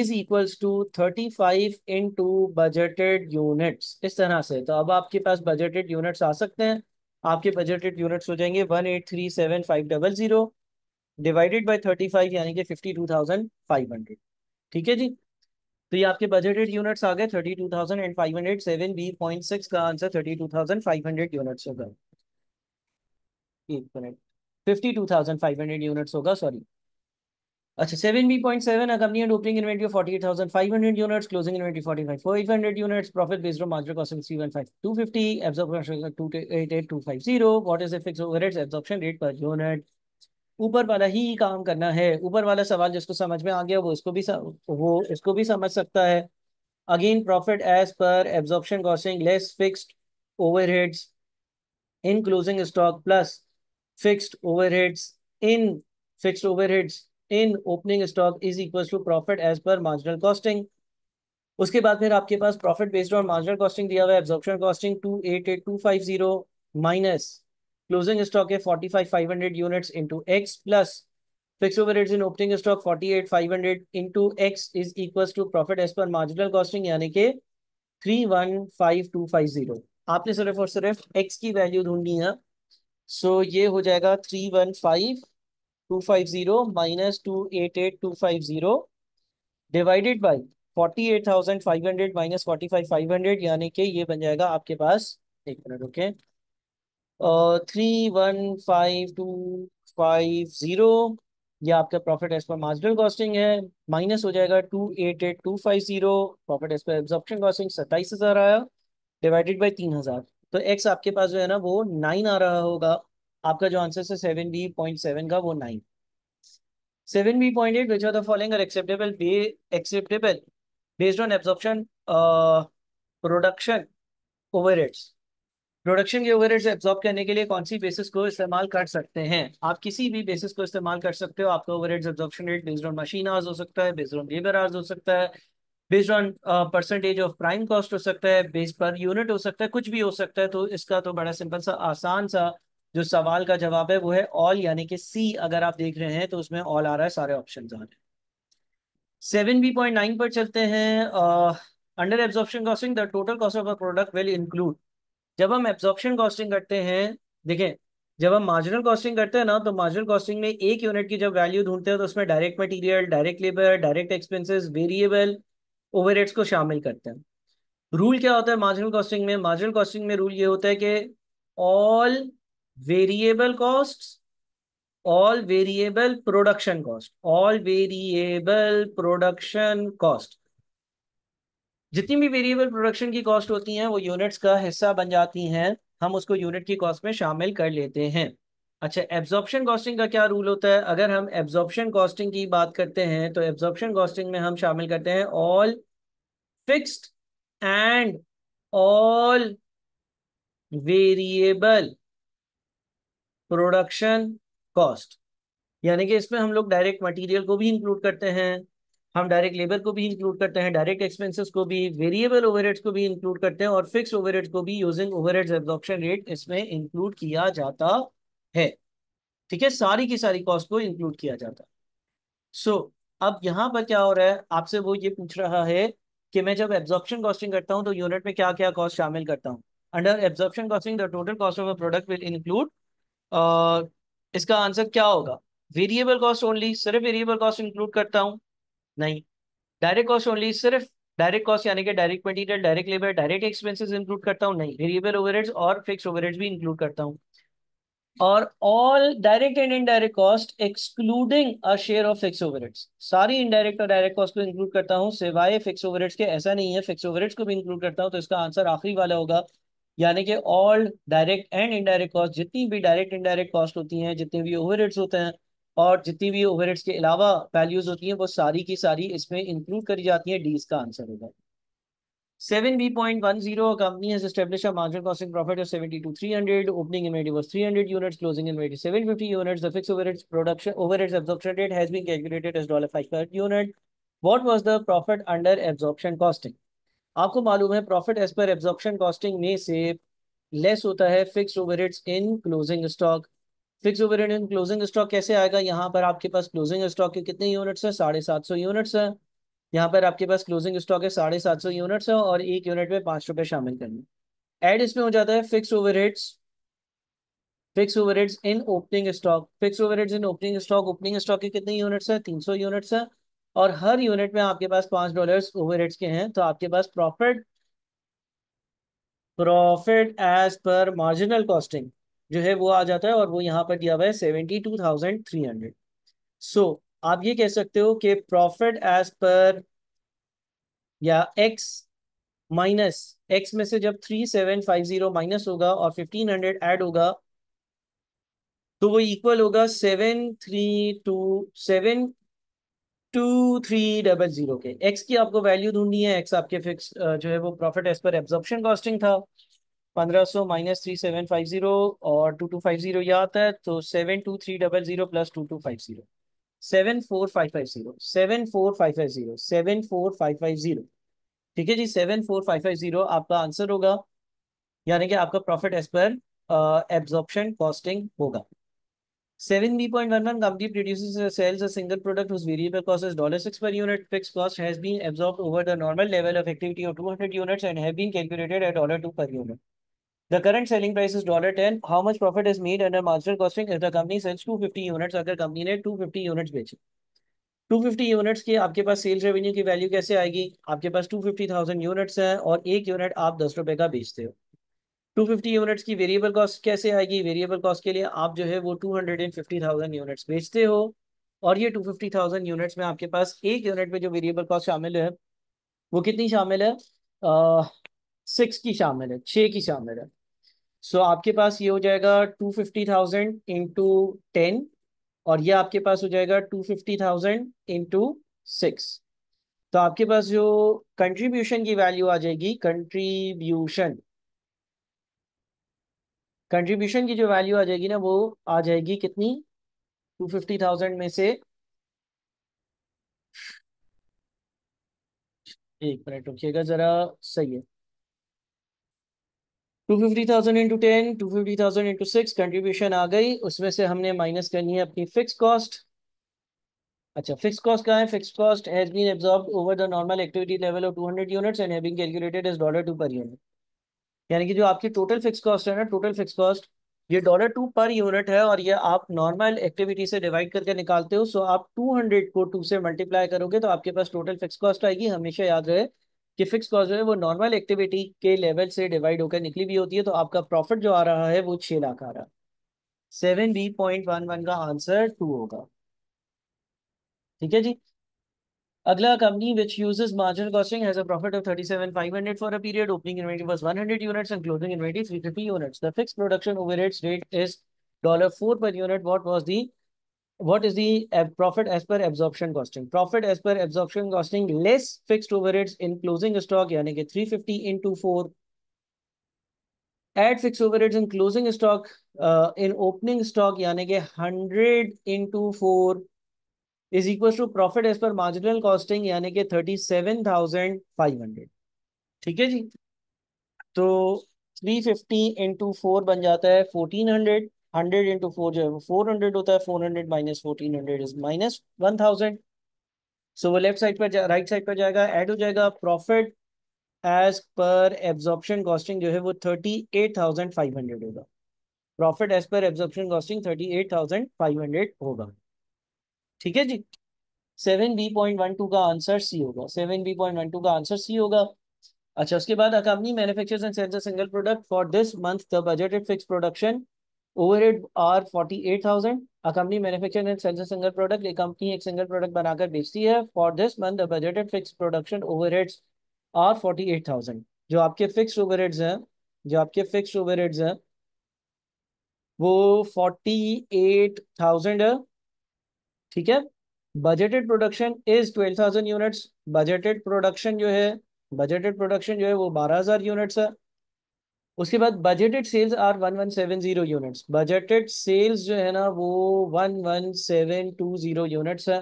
is equals to thirty five into budgeted units इस तरह से तो अब आपके पास बजटेड यूनिट्स आ सकते हैं आपके बजटेड यूनिट्स हो जाएंगे one eight three seven five double zero divided by thirty five यानी कि fifty two thousand five hundred ठीक है जी तो ये आपके बजटेड यूनिट्स आ गए thirty two thousand and five hundred seven B point six का answer thirty two thousand five hundred units होगा एक minute fifty two thousand five hundred units होगा सॉरी अच्छा seven B point seven a company had opening inventory forty eight thousand five hundred units closing inventory forty five five hundred units profit based on margin costing three one five two fifty absorption two eight eight two five zero what is the fix overheads absorption rate per unit ऊपर वाला ही काम करना है ऊपर वाला सवाल जिसको समझ में आ गया वो इसको भी वो इसको भी समझ सकता है अगेन प्रॉफिट एज पर absorption costing less fixed overheads in closing stock plus fixed overheads in fixed overheads in opening stock is equal to profit as पर मार्जिनल कॉस्टिंग उसके बाद फिर आपके पास profit based on marginal costing दिया हुआ है absorption costing two eight eight two five zero minus closing stock है forty five five hundred unit into x plus fix overheads in opening stock forty eight five hundred into x is equal to profit as पर marginal costing यानी कि three one five two five zero आपने सिर्फ और सिर्फ x की value ढूंढनी है सो so, ये हो जाएगा three one five two five zero minus two eight eight two five zero divided by forty eight thousand five hundred minus forty five five hundred यानी कि ये बन जाएगा आपके पास एक minute okay okay? Three one five two five zero ये आपका प्रॉफिट एज पर मार्जिनल कॉस्टिंग है माइनस हो जाएगा two eight eight two five zero profit as पर एब्जॉर्प्शन कॉस्टिंग सत्ताईस हज़ार आया डिवाइडेड बाई तीन हज़ार तो एक्स आपके पास जो है ना वो नाइन आ रहा होगा आपका जो आंसर है सेवन बी पॉइंट सेवन का वो nine seven B point eight which are the following are acceptable acceptable based on absorption production over production के ओवरहेड्स से एब्जॉर्ब करने के लिए कौन सी बेसिस को इस्तेमाल कर सकते हैं आप किसी भी बेसिस को इस्तेमाल कर सकते हो आपका overheads absorption rate based on machine hours हो सकता है बेस्ड ऑन लेबर आवर्स हो सकता है based on percentage of prime cost हो सकता है बेस पर यूनिट हो सकता है कुछ भी हो सकता है तो इसका तो बड़ा सिंपल सा आसान सा जो सवाल का जवाब है वो है ऑल यानी कि सी अगर आप देख रहे हैं तो उसमें ऑल आ रहा है सारे ऑप्शन आ रहे हैं सेवन बी पॉइंट नाइन पर चलते हैं under absorption costing the total cost of a product will include जब हम एब्जॉर्प्शन कॉस्टिंग करते हैं देखें जब हम मार्जिनल कॉस्टिंग करते हैं ना तो मार्जिनल कॉस्टिंग में एक यूनिट की जब वैल्यू ढूंढते हैं तो उसमें direct material direct labour direct expenses variable overheads को शामिल करते हैं रूल क्या होता है मार्जिनल कॉस्टिंग में मार्जिनल कॉस्टिंग में रूल ये होता है कि all variable cost all variable production cost all variable production cost जितनी भी वेरिएबल प्रोडक्शन की कॉस्ट होती हैं वो यूनिट्स का हिस्सा बन जाती हैं हम उसको यूनिट की कॉस्ट में शामिल कर लेते हैं अच्छा एब्जॉर्प्शन कॉस्टिंग का क्या रूल होता है अगर हम एब्जॉर्प्शन कॉस्टिंग की बात करते हैं तो एब्जॉर्प्शन कॉस्टिंग में हम शामिल करते हैं all fixed and all variable production cost यानी कि इसमें हम लोग डायरेक्ट मटेरियल को भी इंक्लूड करते हैं हम डायरेक्ट लेबर को भी इंक्लूड करते हैं डायरेक्ट एक्सपेंसेस को भी वेरिएबल ओवरहेड्स को भी इंक्लूड करते हैं और फिक्स ओवरहेड्स को भी यूजिंग ओवरहेड्स एब्जॉर्प्शन रेट इसमें इंक्लूड किया जाता है ठीक है सारी की सारी कॉस्ट को इंक्लूड किया जाता है सो so, अब यहाँ पर क्या हो रहा है आपसे वो ये पूछ रहा है कि मैं जब एब्जॉर्प्शन कॉस्टिंग करता हूँ तो यूनिट में क्या क्या कॉस्ट शामिल करता हूँ under absorption costing the total cost of a product will include इसका आंसर क्या होगा वेरिएबल कॉस्ट ओनली सिर्फ वेरिएबल कॉस्ट इंक्लूड करता हूँ नहीं डायरेक्ट कॉस्ट ओनली सिर्फ डायरेक्ट कॉस्ट यानी कि direct material direct labour direct expenses include करता हूँ नहीं वेरिएबल ओवरहेड्स और फिक्स ओवरहेड्स भी इंक्लूड करता हूँ और all direct and indirect cost excluding a share of fix overheads सारी इनडायरेक्ट और डायरेक्ट कॉस्ट को इंक्लूड करता हूँ सिवाय फिक्स ओवरहेड्स के ऐसा नहीं है फिक्स ओवरहेड्स को भी इंक्लूड करता हूँ तो इसका आंसर आखिरी वाला होगा यानी कि all direct and indirect cost जितनी भी डायरेक्ट इनडायरेक्ट कॉस्ट होती हैं जितने भी ओवरहेड्स होते हैं और जितनी भी ओवर के अलावा वैल्यूज होती हैं वो सारी की सारी इसमें इंक्लूड करी जाती है डीज का आंसर होगा seven B point one zero company has establish a margin costing profit of seventy two three hundred opening was three hundred unit closing seven fifty units fix over its production over its absorption rate has been calculated as dollar five per unit what was the profit under absorption costing आपको मालूम है profit as पर absorption costing में से less होता है fixed overheads in closing stock fix overhead closing stock कैसे आएगा यहाँ पर आपके पास क्लोजिंग स्टॉक के कितने यूनिट्स है साढ़े सात सौ यूनिट्स है यहाँ पर आपके पास क्लोजिंग स्टॉक है साढ़े सात सौ यूनिट्स है और एक यूनिट में पांच रुपए शामिल करने एड इसमें हो जाता है fix overheads fix overheads in opening stock fix overheads in opening stock opening stock के कितने यूनिट्स है तीन सौ यूनिट्स है और हर यूनिट में आपके पास डॉलर ओवर ओवरहेड्स के हैं तो आपके पास प्रॉफिट प्रॉफिट एज पर मार्जिनल कॉस्टिंग जो है वो आ जाता है और वो यहाँ पर दिया हुआ है seventy two thousand three hundred so आप ये कह सकते हो कि प्रॉफिट एज पर या एक्स माइनस एक्स में से जब three seven five zero minus होगा और फिफ्टीन हंड्रेड एड होगा तो वो इक्वल होगा seven three two seven two three double zero के एक्स की आपको वैल्यू ढूंढनी है एक्स आपके फिक्स जो है वो प्रॉफिट एज पर एब्जॉर्प्शन कॉस्टिंग था 1500 माइनस 3750 और 2250 याद है तो 72300 प्लस 2250 74550 ठीक है जी 74550 आपका आंसर होगा यानी कि आपका प्रॉफिट एज पर एब्जॉर्प्शन कॉस्टिंग होगा 7b.11 company produces sells a single product whose variable cost is dollar 6 per unit fixed cost has been absorbed over the normal level of activity of 200 units and have been calculated at dollar 2 per unit The current selling price is dollar ten. How much profit is made under marginal costing if the company sells two fifty units? अगर company ने units units two fifty units के आपके पास sales revenue की value कैसे आएगी आपके पास two fifty thousand units हैं और एक unit आप दस रुपए का बेचते हो 250 यूनिट्स की वेरिएबल कॉस्ट कैसे आएगी वेरिएबल कॉस्ट के लिए आप जो है वो 250,000 यूनिट्स बेचते हो और ये 250,000 यूनिट्स में आपके पास एक यूनिट में जो वेरिएबल कॉस्ट शामिल है वो कितनी शामिल है सिक्स की शामिल है छः की शामिल है सो so, आपके पास ये हो जाएगा two fifty thousand into ten और ये आपके पास हो जाएगा two fifty thousand into six तो आपके पास जो कंट्रीब्यूशन की वैल्यू आ जाएगी कंट्रीब्यूशन कंट्रीब्यूशन की जो वैल्यू आ जाएगी ना वो आ जाएगी कितनी टू फिफ्टी थाउजेंड में से एक मिनट रुकिएगा जरा सही है two fifty thousand into ten two fifty thousand into six contribution आ गई उसमें से हमने माइनस करनी है अपनी फिक्स कॉस्ट अच्छा फिक्स कॉस्ट क्या है fix cost has been absorb over the normal activity level of two hundred units and having calculated as dollar two per unit यानी कि जो आपकी टोटल फिक्स कॉस्ट है ना टोटल फिक्स कॉस्ट ये डॉलर टू पर यूनिट है और ये आप नॉर्मल एक्टिविटी से डिवाइड करके निकालते हो सो आप टू हंड्रेड को टू से मल्टीप्लाई करोगे तो आपके पास टोटल फिक्स कॉस्ट आएगी हमेशा याद रहे कि फिक्स कॉस्ट जो है वो नॉर्मल एक्टिविटी के लेवल से डिवाइड होकर निकली भी होती है तो आपका प्रॉफिट जो आ रहा है वो छह लाख आ रहा है seven B point one one का आंसर टू होगा ठीक है जी अगला company which uses margin costing has a profit of 37500 for a period opening inventory was 100 units and closing inventory 350 units the fixed production overheads rate is dollar $4 per unit what was the what is the profit as per absorption costing? Profit as per absorption costing less fixed overheads in closing stock, yani कि 350 into 4. Add fixed overheads in closing stock, uh, in opening stock, yani कि 100 into 4 is equals to profit as per marginal costing, yani कि 37,500. ठीक है जी तो 350 into 4 बन जाता है 1400. Hundred into four जो है वो फोर हंड्रेड होता है four hundred minus fourteen hundred is minus one thousand so वो लेफ्ट साइड पर राइट साइड पर जाएगा एड हो जाएगा प्रॉफिट एज पर एब्जॉर्प्शन कॉस्टिंग जो है वो thirty eight thousand five hundred होगा प्रॉफिट एज पर absorption costing thirty eight thousand five hundred होगा ठीक है जी seven B point one two का आंसर सी होगा seven B point one two का आंसर सी होगा अच्छा उसके बाद a company and sells a single product for this month the budgeted fix production overhead are 48,000 A company manufactures and sells a single product. A company एक single product बनाकर बेचती है for this month the budgeted fix production overheads are forty eight thousand जो आपके fix overheads हैं जो आपके fix overheads हैं वो फोर्टी एट थाउजेंड है ठीक है budgeted production is twelve thousand units budgeted production जो है बजटेड प्रोडक्शन जो है वो बारह हज़ार यूनिट्स है उसके बाद budgeted sales are one one seven zero units budgeted sales जो है ना वो one one seven two zero units है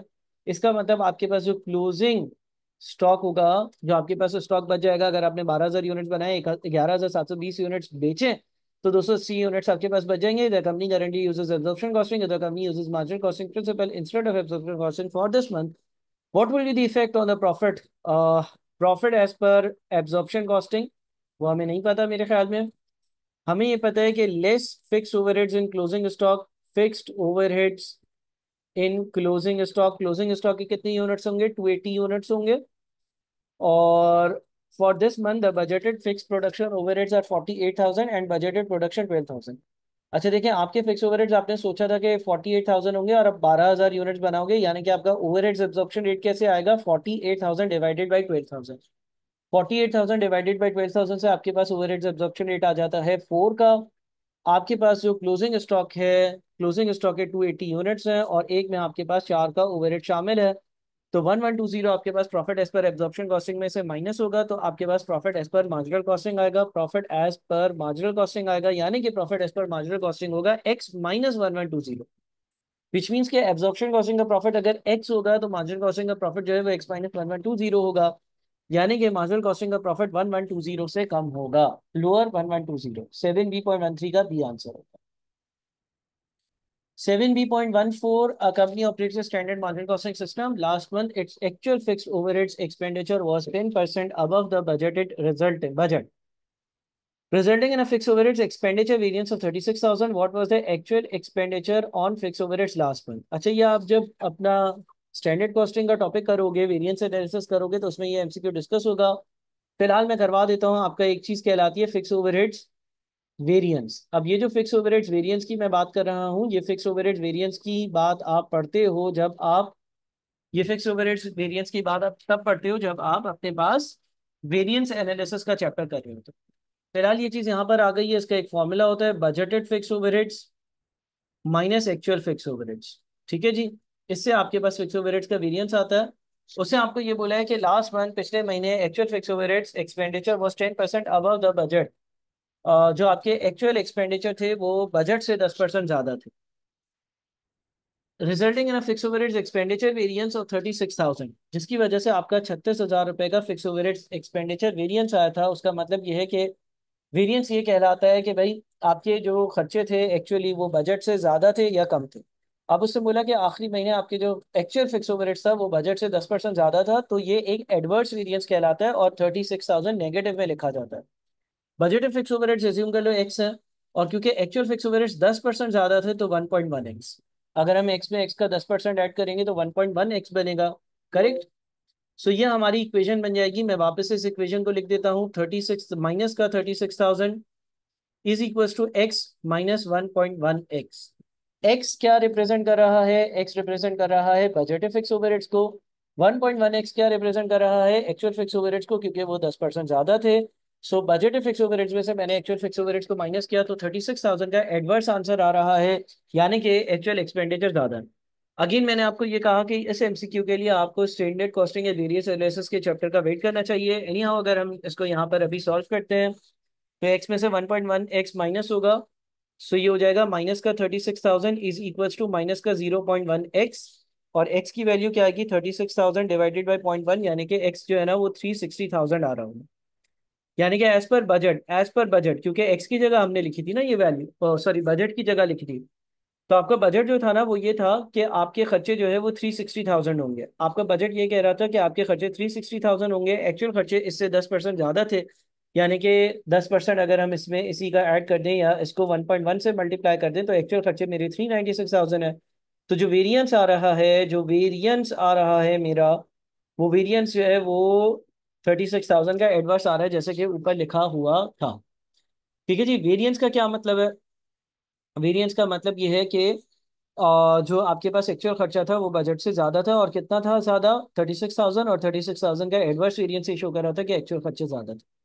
इसका मतलब आपके पास जो क्लोजिंग स्टॉक होगा जो आपके पास स्टॉक बच जाएगा अगर आपने बारह हजार यूनिट बनाए ग्यारह हजार सात सौ बीस यूनिट्स बेचे तो दो सौ अस्सी यूनिट्स आपके पास बच जाएंगे इधर company guarantee uses absorption costing इधर company uses margin costing principle instead of absorption costing for this month what will be the effect on the profit profit as पर एब्जॉर्प्शन कॉस्टिंग वो हमें नहीं पता मेरे ख्याल में हमें ये पता है कि less fix overheads in closing stock fixed overheads in closing stock closing stock के कितने यूनिट्स होंगे टू एटी यूनिट्स होंगे और for this month the budgeted fix production overheads are forty eight thousand and budgeted production twelve thousand अच्छा देखिए आपके fix overheads आपने सोचा था कि फोर्टी एट थाउजेंड होंगे और अब बारह हजार यूनिट्स बनाओगे यानी कि आपका ओवरहेड्स एब्जॉर्प्शन रेट कैसे आएगा forty eight thousand divided by twelve thousand forty eight thousand divided by twelve thousand से आपके पास ओवर एब्जॉर्प्शन रेट आ जाता है फोर का आपके पास जो क्लोजिंग स्टॉक है क्लोजिंग स्टॉक है टू एटी यूनिट्स है और एक में आपके पास चार का ओवर शामिल है तो वन वन टू जीरो आपके पास प्रॉफिट एज पर एब्जॉर्प्शन कॉस्टिंग में से माइनस होगा तो आपके पास प्रॉफिट एज पर मार्जिनल कॉस्टिंग आएगा प्रॉफिट एज पर मार्जिनल कॉस्टिंग आएगा यानी कि प्रॉफिट एज पर मार्जिनल कॉस्टिंग होगा X minus one one two zero which means के एब्जॉर्प्शन कॉस्टिंग का प्रॉफिट अगर एक्स होगा तो मार्जिनल कॉस्टिंग का प्रॉफिट जो है वो X minus one one two zero होगा यानी कि मार्जिनल कॉस्टिंग का profit one one two zero से कम होगा lower one one two zero seven B point one three का बी आंसर होगा seven B point one four company operates standard margin costing system last month its actual fix over expenditure was ten percent above the budgeted result budget Resulting in a fixed overheads expenditure variance of thirty six thousand. What was the actual expenditure on fixed overheads last month? अच्छा ये आप जब अपना standard costing का topic करोगे variance analysis करोगे तो उसमें ये एमसीक्यू डिस्कस होगा फिलहाल मैं करवा देता हूँ आपका एक चीज कहलाती है फिक्स ओवरहेड्स वेरियंस अब ये जो फिक्स ओवरहेड्स वेरियंस की मैं बात कर रहा हूँ ये फिक्स ओवरहेड वेरियंस की बात आप पढ़ते हो जब आप ये फिक्स ओवरहेड्स वेरियंस की बात आप तब पढ़ते हो जब आप अपने पास वेरियंस एनालिसिस का चैप्टर कर रहे हो तो फिलहाल ये चीज यहाँ पर आ गई है इसका एक फॉर्मूला होता है budgeted fix overheads minus actual fix overheads ठीक है जी इससे आपके पास फिक्स ओवर का वेरियंस आता है उससे आपको ये बोला है कि लास्ट मंथ पिछले महीने actual fix over expenditure was ten percent above the budget जो आपके एक्चुअल एक्सपेंडिचर थे वो बजट से दस परसेंट ज़्यादा थे resulting in fix over expenditure variance of thirty six thousand जिसकी वजह से आपका छत्तीस हज़ार रुपये का फिक्स ओवर एक्सपेंडिचर वेरियंस आया था उसका मतलब यह है कि वेरियंस ये कहलाता है कि भाई आपके जो खर्चे थे एक्चुअली वो बजट से ज़्यादा थे या कम थे अब उसने बोला कि आखिरी महीने आपके जो एक्चुअल फिक्स ओवर रेट था वो बजट से दस परसेंट ज़्यादा था तो ये एक एडवर्स वेरियंस कहलाता है और थर्टी सिक्स थाउजेंड नेगेटिव में लिखा जाता है budget fix over rate assume कर लो एक्स है और क्योंकि एक्चुअल फिक्स ओवर रेट दस परसेंट ज़्यादा थे तो वन पॉइंट वन एक्स अगर हम एक्स में एक्स का दस परसेंट ऐड करेंगे तो वन पॉइंट वन एक्स बनेगा करेक्ट सो so, ये हमारी इक्वेशन बन जाएगी मैं वापस इस इक्वेशन को लिख देता हूँ थर्टी सिक्स माइनस का thirty six thousand is equal to X minus one point one X X क्या रिप्रेजेंट कर रहा है एक्स रिप्रेजेंट कर रहा है बजटेड फिक्स ओवरहेड्स को 1.1x क्या रिप्रेजेंट कर रहा है एक्चुअल फिक्स ओवरहेड्स को क्योंकि वो 10 परसेंट ज्यादा थे सो बजटेड फिक्स ओवरहेड्स में से मैंने एक्चुअल फिक्स ओवरहेड्स को माइनस किया तो 36,000 का एडवर्स आंसर आ रहा है यानी कि एक्चुअल एक्सपेंडिचर ज्यादा अगेन मैंने आपको ये कहा कि इस एमसीक्यू के लिए आपको स्टैंडर्ड कॉस्टिंग या वेरियस एनालिसिस के चैप्टर का वेट करना चाहिए एनी हाउ अगर हम इसको यहाँ पर अभी सॉल्व करते हैं तो एक्स में से वन एक्स माइनस होगा सो so ये हो जाएगा माइनस का thirty six thousand is equal to minus का जीरो पॉइंट वन एक्स और एक्स की वैल्यू क्या आएगी thirty six thousand divided by point one यानी कि एक्स जो है ना वो थ्री सिक्सटी थाउजेंड आ रहा होगा यानी कि as per budget as per budget क्योंकि एक्स की जगह हमने लिखी थी ना ये वैल्यू सॉरी बजट की जगह लिखी थी तो आपका बजट जो था ना वो ये था कि आपके खर्चे जो है वो थ्री सिक्सटी थाउजेंड होंगे आपका बजट ये कह रहा था कि आपके खर्चे थ्री सिक्सटी थाउजेंड होंगे एक्चुअल खर्चे इससे दस परसेंट ज़्यादा थे यानी कि दस परसेंट अगर हम इसमें इसी का ऐड कर दें या इसको वन पॉइंट वन से मल्टीप्लाई कर दें तो एक्चुअल खर्चे मेरे थ्री नाइन्टी सिक्स थाउजेंड है तो जो वेरियंस आ रहा है जो वेरियंस आ रहा है मेरा वो वेरियंस जो है वो थर्टी सिक्स थाउजेंड का एडवर्स आ रहा है जैसे कि ऊपर लिखा हुआ था ठीक है जी वेरियंस का क्या मतलब है वेरियंस का मतलब ये है कि जो आपके पास एक्चुअल खर्चा था वो बजट से ज़्यादा था और कितना था ज़्यादा थर्टी सिक्स थाउजेंड और थर्टी सिक्स थाउजेंड का एडवर्स वेरियंस ये शो कर रहा था कि एक्चुअल खर्चे ज़्यादा थे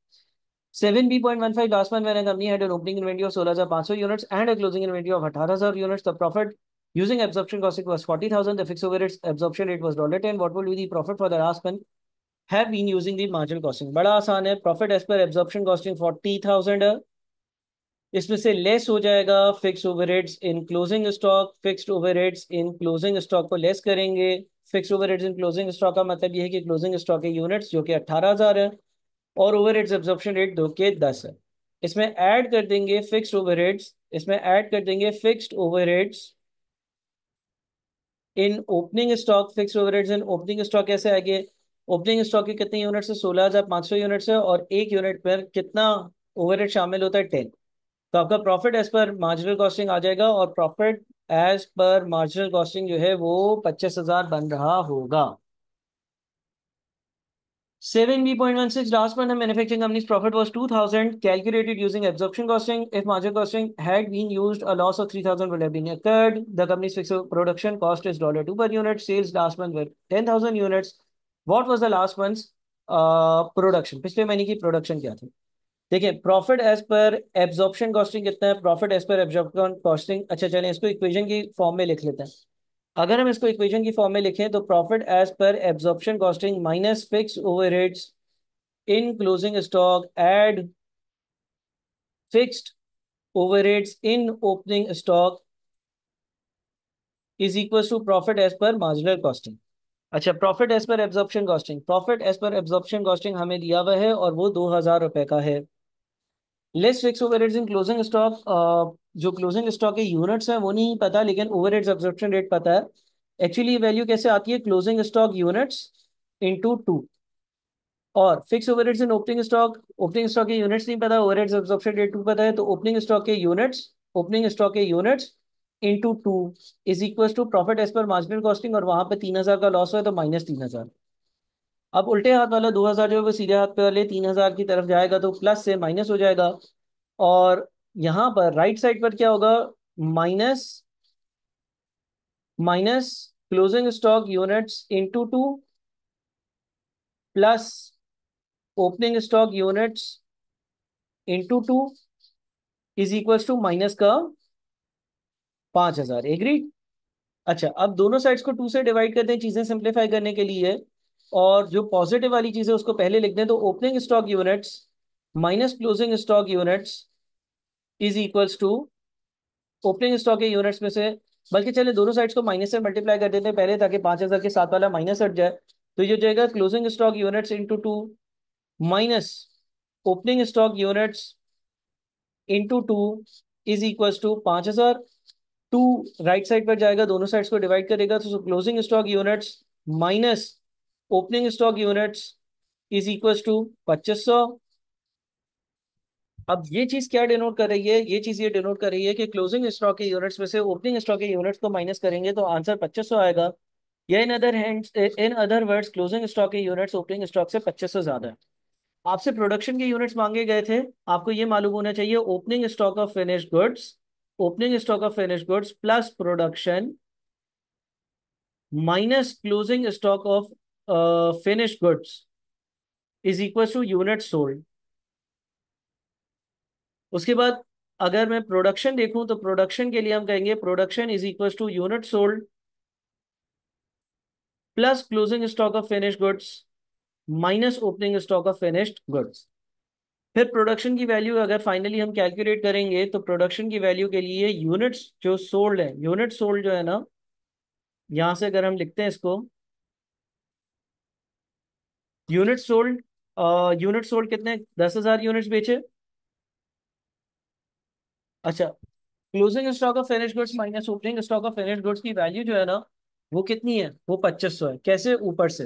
seven B point one five last month मैंने company had an opening inventory of सोलह हजार पांच सौ units and closing inventory of अठारह हजार units the profit using absorption cost was 40000 the fix over its absorption rate was dollar 10 what will be the profit for the last month have been using the margin costing बड़ा आसान है profit as पर absorption costing 40000 इसमें से less हो जाएगा fix over rates in closing stock fix over rates in closing stock को less करेंगे fix over rates in closing stock का मतलब ये है कि क्लोजिंग स्टॉक के यूनिट्स जो कि 18000 है और ओवर हेड्स एब्जॉर्प्शन रेट दो के दस है इसमें ऐड कर देंगे फिक्स्ड ओवर हेड्स इसमें ऐड कर देंगे fixed overheads in opening stock fixed overheads in opening stock कैसे आएंगे ओपनिंग स्टॉक के कितने यूनिट है सोलह हजार पांच सौ यूनिट है और एक यूनिट पर कितना ओवर शामिल होता है टेन तो आपका प्रॉफिट एज पर मार्जिनल कॉस्टिंग आ जाएगा और प्रॉफिट एज पर मार्जिनल कॉस्टिंग जो है वो पच्चीस हजार बन रहा होगा 7B.16 last month manufacturing company's profit was 2000 calculated using absorption costing if margin costing had been used a loss of 3000 would have been incurred the company's fixed production cost is dollar 2 per unit sales last month were 10000 units what was the last month's uh, production पिछले महीने की production क्या थी देखिए profit as पर absorption costing कितना है profit as पर एब्जॉर्प्शन कॉस्टिंग अच्छा चलिए इसको इक्वेशन की फॉर्म में लिख लेते हैं अगर हम इसको इक्वेशन की फॉर्म में लिखें तो प्रॉफिट एज पर absorption costing minus fix over in closing stock add fixed over in opening stock is equal to profit as पर मार्जिनल कॉस्टिंग अच्छा प्रॉफिट एज पर एब्जॉर्प्शन कॉस्टिंग प्रॉफिट एज पर absorption costing हमें दिया हुआ है और वो दो हजार रुपए का है less fix over in closing stock जो क्लोजिंग स्टॉक के यूनिट्स हैं वो नहीं पता लेकिन ओवर एब्जॉर्प्शन रेट पता है एक्चुअली वैल्यू कैसे आती है closing stock units into two और fix overheads in opening stock opening stock के यूनिट्स नहीं पता ओवरहेड्स एब्जॉर्प्शन रेट टू पता है तो ओपनिंग स्टॉक के यूनिट्स ओपनिंग स्टॉक के units into two is equal to profit as पर मार्जिनल कॉस्टिंग और वहां पर तीन हजार का लॉस हुआ तो माइनस तीन हजार अब उल्टे हाथ वाला दो हज़ार जो है वो सीधे हाथ पे वाले तीन हज़ार की तरफ जाएगा तो प्लस से माइनस हो जाएगा और यहाँ पर राइट साइड पर क्या होगा minus minus closing stock units into two plus opening stock units into two is equal to minus का पांच हजार एग्री अच्छा अब दोनों साइड्स को टू से डिवाइड करते हैं चीजें सिंप्लीफाई करने के लिए और जो पॉजिटिव वाली चीज है उसको पहले लिख दें तो opening stock units minus closing stock units is equals to opening stock के यूनिट्स में से बल्कि चले दोनों साइड्स को माइनस से मल्टीप्लाई कर देते हैं पहले ताकि पांच हज़ार के साथ वाला माइनस हट जाए तो ये जाएगा closing stock units into two minus opening stock units into two is equals to पांच हज़ार टू राइट साइड पर जाएगा दोनों साइड्स को डिवाइड करेगा तो closing stock units minus opening stock units is equal to पच्चीस सौ अब ये चीज क्या डिनोट कर रही है ये चीज ये डिनोट कर रही है कि क्लोजिंग स्टॉक के यूनिट्स में से ओपनिंग स्टॉक के यूनिट्स को माइनस करेंगे तो आंसर पच्चीस सौ आएगा या in other hand in other words closing stock के यूनिट्स ओपनिंग स्टॉक से पच्चीस सौ ज्यादा है आपसे प्रोडक्शन के यूनिट्स मांगे गए थे आपको ये मालूम होना चाहिए opening stock of finish goods opening stock of finish goods plus production minus closing stock of uh, finished goods is to to sold sold उसके बाद अगर मैं प्रोडक्शन देखूं तो प्रोडक्शन के लिए हम कहेंगे production is equal to unit sold plus closing stock of finish goods minus opening stock of finished goods फिर प्रोडक्शन की वैल्यू अगर फाइनली हम कैलकुलेट करेंगे तो प्रोडक्शन की वैल्यू के लिए यूनिट्स जो सोल्ड है यूनिट सोल्ड जो है ना यहां से अगर हम लिखते हैं इसको यूनिट सोल्ड यूनिट सोल्ड कितने दस हजार यूनिट बेचे अच्छा closing stock of finish goods minus opening stock of finish goods की वैल्यू जो है ना वो कितनी है वो पच्चीस सौ है कैसे ऊपर से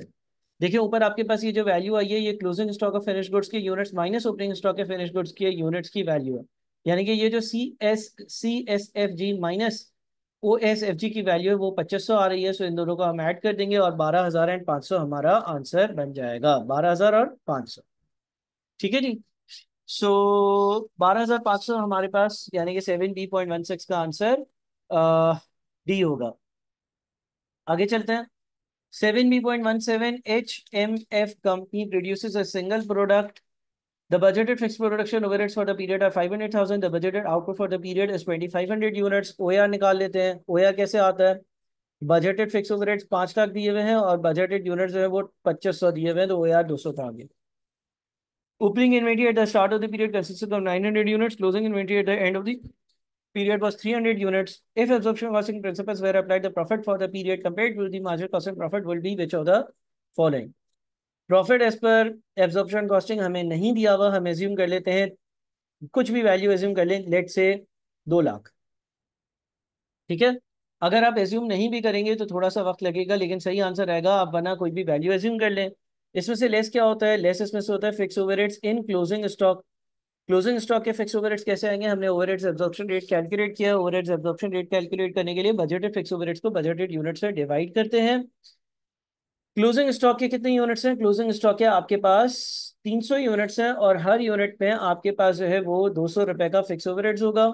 देखिए ऊपर आपके पास ये जो वैल्यू आई है ये closing stock of finish goods के units minus opening stock of finish goods के यूनिट्स की वैल्यू है यानी कि ये जो C S C S F G minus O S F G की वैल्यू है वो पच्चीस सौ आ रही है सो इन दोनों को हम ऐड कर देंगे और बारह हजार एंड पांच सौ हमारा आंसर बन जाएगा बारह हजार और पांच सौ ठीक है जी सो बारह हजार पाँच सौ हमारे पास यानी कि seven B point one six का आंसर डी होगा आगे चलते हैं seven B point one seven H M F company produce a single product The budgeted fixed production overheads for the period are 500,000. The budgeted output for the period is 2500 units. OYA निकाल लेते हैं. OYA कैसे आता है? Budgeted fixed overheads पांच लाख दिए हुए हैं और budgeted units जो है वो पच्चीस सौ दिए हुए हैं तो OYA यार दो सौ था आगे opening inventory at the start of the period consisted of 900 units closing inventory at the end of the period was 300 units if absorption costing principles were applied the profit for the period compared to the marginal cost and profit will be which of the following profit as पर absorption costing हमें नहीं दिया हुआ हम assume कर लेते हैं कुछ भी वैल्यू एज्यूम कर लें लेट से दो लाख ठीक है अगर आप एज्यूम नहीं भी करेंगे तो थोड़ा सा वक्त लगेगा लेकिन सही आंसर आएगा आप बना कोई भी वैल्यू एज्यूम कर लें इसमें से लेस क्या होता है लेस इसमें से होता है fix overheads in closing stock closing stock के फिक्स रेट्स कैसे आएंगे हमने overheads absorption rate calculate किया ओवरहेड्स एब्जॉर्प्शन रेट कैलकुलेट करने के लिए बजटेड फिक्स ओवरहेड्स को बजटेड यूनिट से डिवाइड करते हैं क्लोजिंग स्टॉक के कितने यूनिट्स हैं क्लोजिंग स्टॉक के आपके पास 300 यूनिट्स हैं और हर यूनिट में आपके पास जो है वो दो सौ रुपए का फिक्स ओवरहेड्स होगा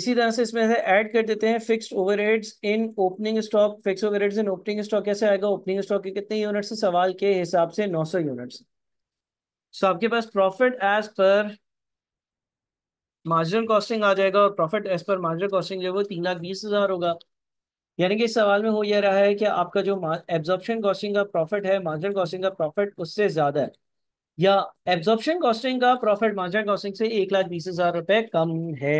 इसी तरह से इसमें से ऐड कर देते हैं fixed overheads in opening stock fix overheads in opening stock कैसे आएगा ओपनिंग स्टॉक के कितने यूनिट्स हैं सवाल के हिसाब से 900 यूनिट्स सो आपके पास प्रॉफिट एज पर मार्जिनल कॉस्टिंग आ जाएगा और प्रॉफिट एज पर मार्जिनल कॉस्टिंग जो है वो तीन लाख बीस हजार होगा यानी कि इस सवाल में हो यह रहा है कि आपका जो एब्जॉर्प्शन कॉस्टिंग का प्रॉफिट है मार्जिन कॉस्टिंग का प्रॉफिट उससे ज्यादा है या एब्जॉर्प्शन कॉस्टिंग का प्रॉफिट मार्जिन कॉस्टिंग से एक लाख बीस हजार रुपए कम है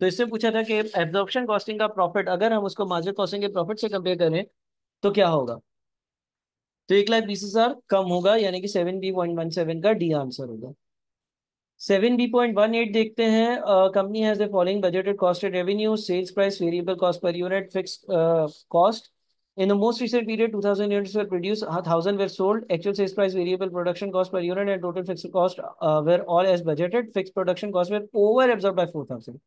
तो इससे पूछा था कि एब्जॉर्प्शन कॉस्टिंग का प्रॉफिट अगर हम उसको मार्जिन कॉस्टिंग के प्रॉफिट से कंपेयर करें तो क्या होगा तो एक लाख बीस हजार कम होगा यानी कि seven B point one seven का डी आंसर होगा seven B point one eight देखते हैं company has following budgeted cost and revenue sales price variable cost per unit fix cost in the most recent period two thousand units were produce thousand were sold actual sales price variable production cost per unit and total fix cost were all as budgeted fix production cost were over absorb by four thousand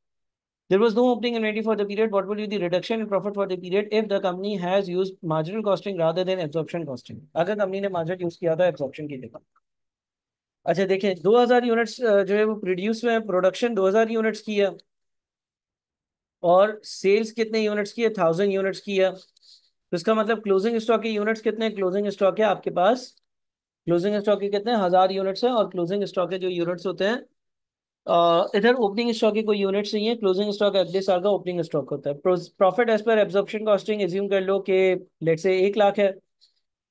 There was no opening inventory for the period. What will be the reduction in profit for the period if the company has used marginal costing rather than absorption costing? अगर company ने margin use किया था absorption के लिए अच्छा देखिए 2000 units जो है वो प्रोड्यूस हुए प्रोडक्शन 2000 यूनिट्स की है और सेल्स कितने यूनिट्स की है थाउजेंड यूनिट्स की है तो इसका मतलब क्लोजिंग स्टॉक के यूनिट्स कितने क्लोजिंग स्टॉक है आपके पास क्लोजिंग स्टॉक के कितने हजार यूनिट्स हैं और क्लोजिंग स्टॉक के जो यूनिट्स होते हैं इधर ओपनिंग स्टॉक के कोई यूनिट्स नहीं है क्लोजिंग स्टॉक अगले साल का ओपनिंग स्टॉक होता है प्रॉफिट एज पर एब्जॉर्प्शन कॉस्टिंग एज्यूम कर लो कि लेट से एक लाख है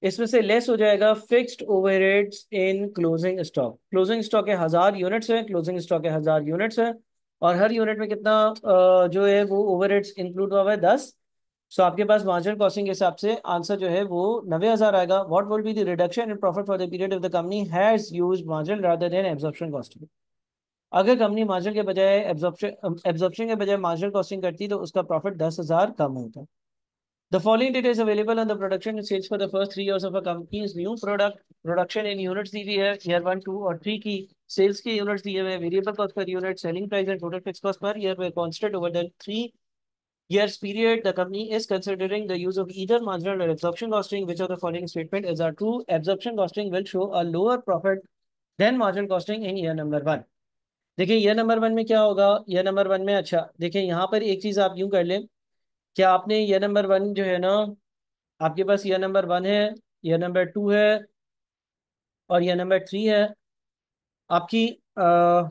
इसमें से लेस हो जाएगा fixed overheads in closing stock closing stock के हजार यूनिट्स हैं क्लोजिंग स्टॉक के हजार यूनिट्स हैं और हर यूनिट में कितना जो है वो ओवरहेड्स इंक्लूड हुआ है दस सो आपके पास मार्जिन कॉस्टिंग के हिसाब से आंसर जो है वो नब्बे हजार आएगा what will be the reduction in profit for the period of the company has used margin rather than absorption costing अगर कंपनी मार्जिन के बजाय एब्जॉर्प्शन एब्जॉर्प्शन के बजाय मार्जिन कॉस्टिंग करती तो उसका प्रॉफिट दस हजार कम होता है The following data is available on the production and sales for the first three years of a company's new product. Production in units the year one, two or three key, sales key units Year variable cost per unit, selling price and total fixed cost per year were constant over the three years period. The company is considering the use of either marginal or absorption costing. Which of the following statement is are true? Absorption costing will show a lower profit than marginal costing in year number one. देखिए year number one में क्या होगा? Year number one में अच्छा देखिए यहाँ पर एक चीज आप यूं कर लें क्या आपने ये नंबर वन जो है ना आपके पास ये नंबर वन है ये नंबर टू है और ये नंबर थ्री है आपकी आ,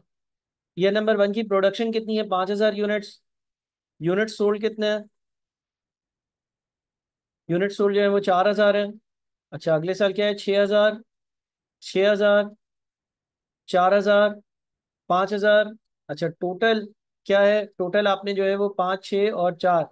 ये नंबर वन की प्रोडक्शन कितनी है पाँच हज़ार यूनिट्स यूनिट्स सोल्ड कितने हैं यूनिट सोल्ड जो है वो चार हज़ार है अच्छा अगले साल क्या है छः हज़ार छः हज़ार चार हज़ार पाँच हज़ार अच्छा टोटल क्या है टोटल आपने जो है वो पाँच छः और चार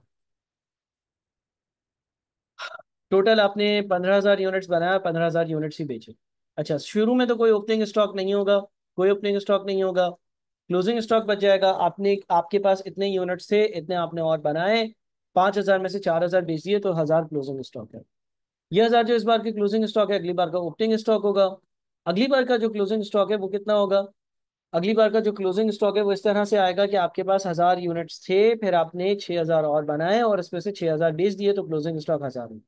टोटल आपने पंद्रह हजार यूनिट्स बनाया पंद्रह हजार यूनिट्स ही बेचे अच्छा शुरू में तो कोई ओपनिंग स्टॉक नहीं होगा कोई ओपनिंग स्टॉक नहीं होगा क्लोजिंग स्टॉक बच जाएगा आपने आपके पास इतने यूनिट्स थे इतने आपने और बनाए पाँच हजार में से चार हजार बेच दिए तो हजार क्लोजिंग स्टॉक है यह हजार जो इस बार की क्लोजिंग स्टॉक है अगली बार का ओपनिंग स्टॉक होगा अगली बार का जो क्लोजिंग स्टॉक है वो कितना होगा अगली बार का जो क्लोजिंग स्टॉक है वो इस तरह से आएगा कि आपके पास हजार यूनिट्स थे फिर आपने छह हजार और बनाए और इसमें से छह हजार बेच दिए तो क्लोजिंग स्टॉक हजार होगा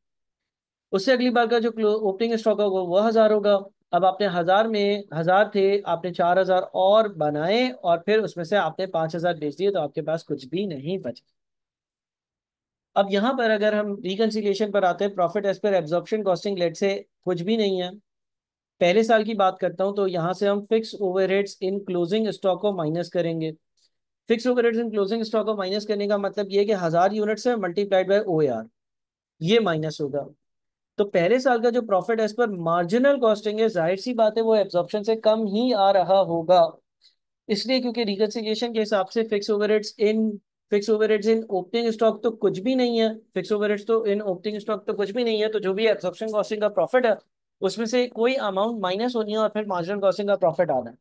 उससे अगली बार का जो ओपनिंग स्टॉक होगा वह हज़ार होगा अब आपने हज़ार में हज़ार थे आपने चार हज़ार और बनाए और फिर उसमें से आपने पांच हज़ार बेच दिए तो आपके पास कुछ भी नहीं बचा अब यहाँ पर अगर हम रिकनसिलेशन पर आते हैं प्रॉफिट एज पर एब्जॉर्प्शन कॉस्टिंग लेट से कुछ भी नहीं है पहले साल की बात करता हूँ तो यहाँ से हम fix over in closing stock को माइनस करेंगे fix over in closing stock को माइनस करने का मतलब ये कि हज़ार यूनिट से मल्टीप्लाइड बाय ओ ये माइनस होगा तो पहले साल का जो प्रॉफिट एज पर मार्जिनल कॉस्टिंग है जाहिर सी बात है वो एब्जॉर्प्शन से कम ही आ रहा होगा इसलिए क्योंकि रिकन्सिलिएशन के हिसाब से fix overheads in fix overheads in opening stock तो कुछ भी नहीं है फिक्स ओवरहेड्स तो इन ओपनिंग स्टॉक तो कुछ भी नहीं है तो जो भी एब्जॉर्प्शन कॉस्टिंग का प्रॉफिट है उसमें से कोई अमाउंट माइनस होनी है और फिर मार्जिनल कॉस्टिंग का प्रॉफिट आना है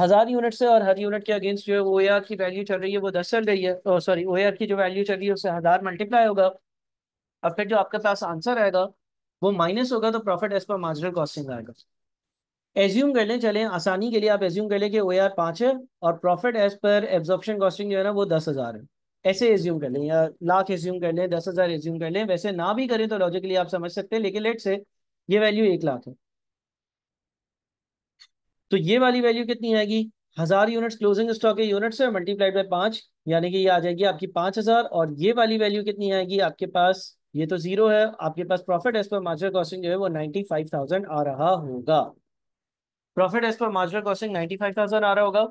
हजार यूनिट से और हर यूनिट के अगेंस्ट जो है ओ की वैल्यू चल रही है वो दस चल रही है सॉरी oh, ओ की जो वैल्यू चल रही है उससे हजार मल्टीप्लाई होगा और फिर जो आपके पास आंसर आएगा वो माइनस होगा तो प्रॉफिट एज पर मार्जिनल कॉस्टिंग आएगा एज्यूम कर लें चले आसानी के लिए आप एज्यूम कर लें कि ओ आर पाँच है और प्रॉफिट एज पर एब्जॉर्प्शन कॉस्टिंग जो है ना वो दस हज़ार है ऐसे एज्यूम कर लें या लाख एज्यूम कर लें दस हज़ार एज्यूम कर लें वैसे ना भी करें तो लॉजिकली आप समझ सकते हैं लेकिन लेट से ये वैल्यू एक लाख है तो ये वाली वैल्यू कितनी आएगी हज़ार यूनिट्स क्लोजिंग स्टॉक के यूनिट से मल्टीप्लाइड बाई पाँच यानी कि ये आ जाएगी आपकी पाँच हज़ार और ये वाली वैल्यू कितनी आएगी आपके पास ये तो जीरो है आपके पास प्रॉफिट एज पर मार्जिनल कॉस्टिंग जो है वो नाइन्टी फाइव थाउजेंड आ रहा होगा प्रॉफिट एज पर marginal costing ninety five thousand आ रहा होगा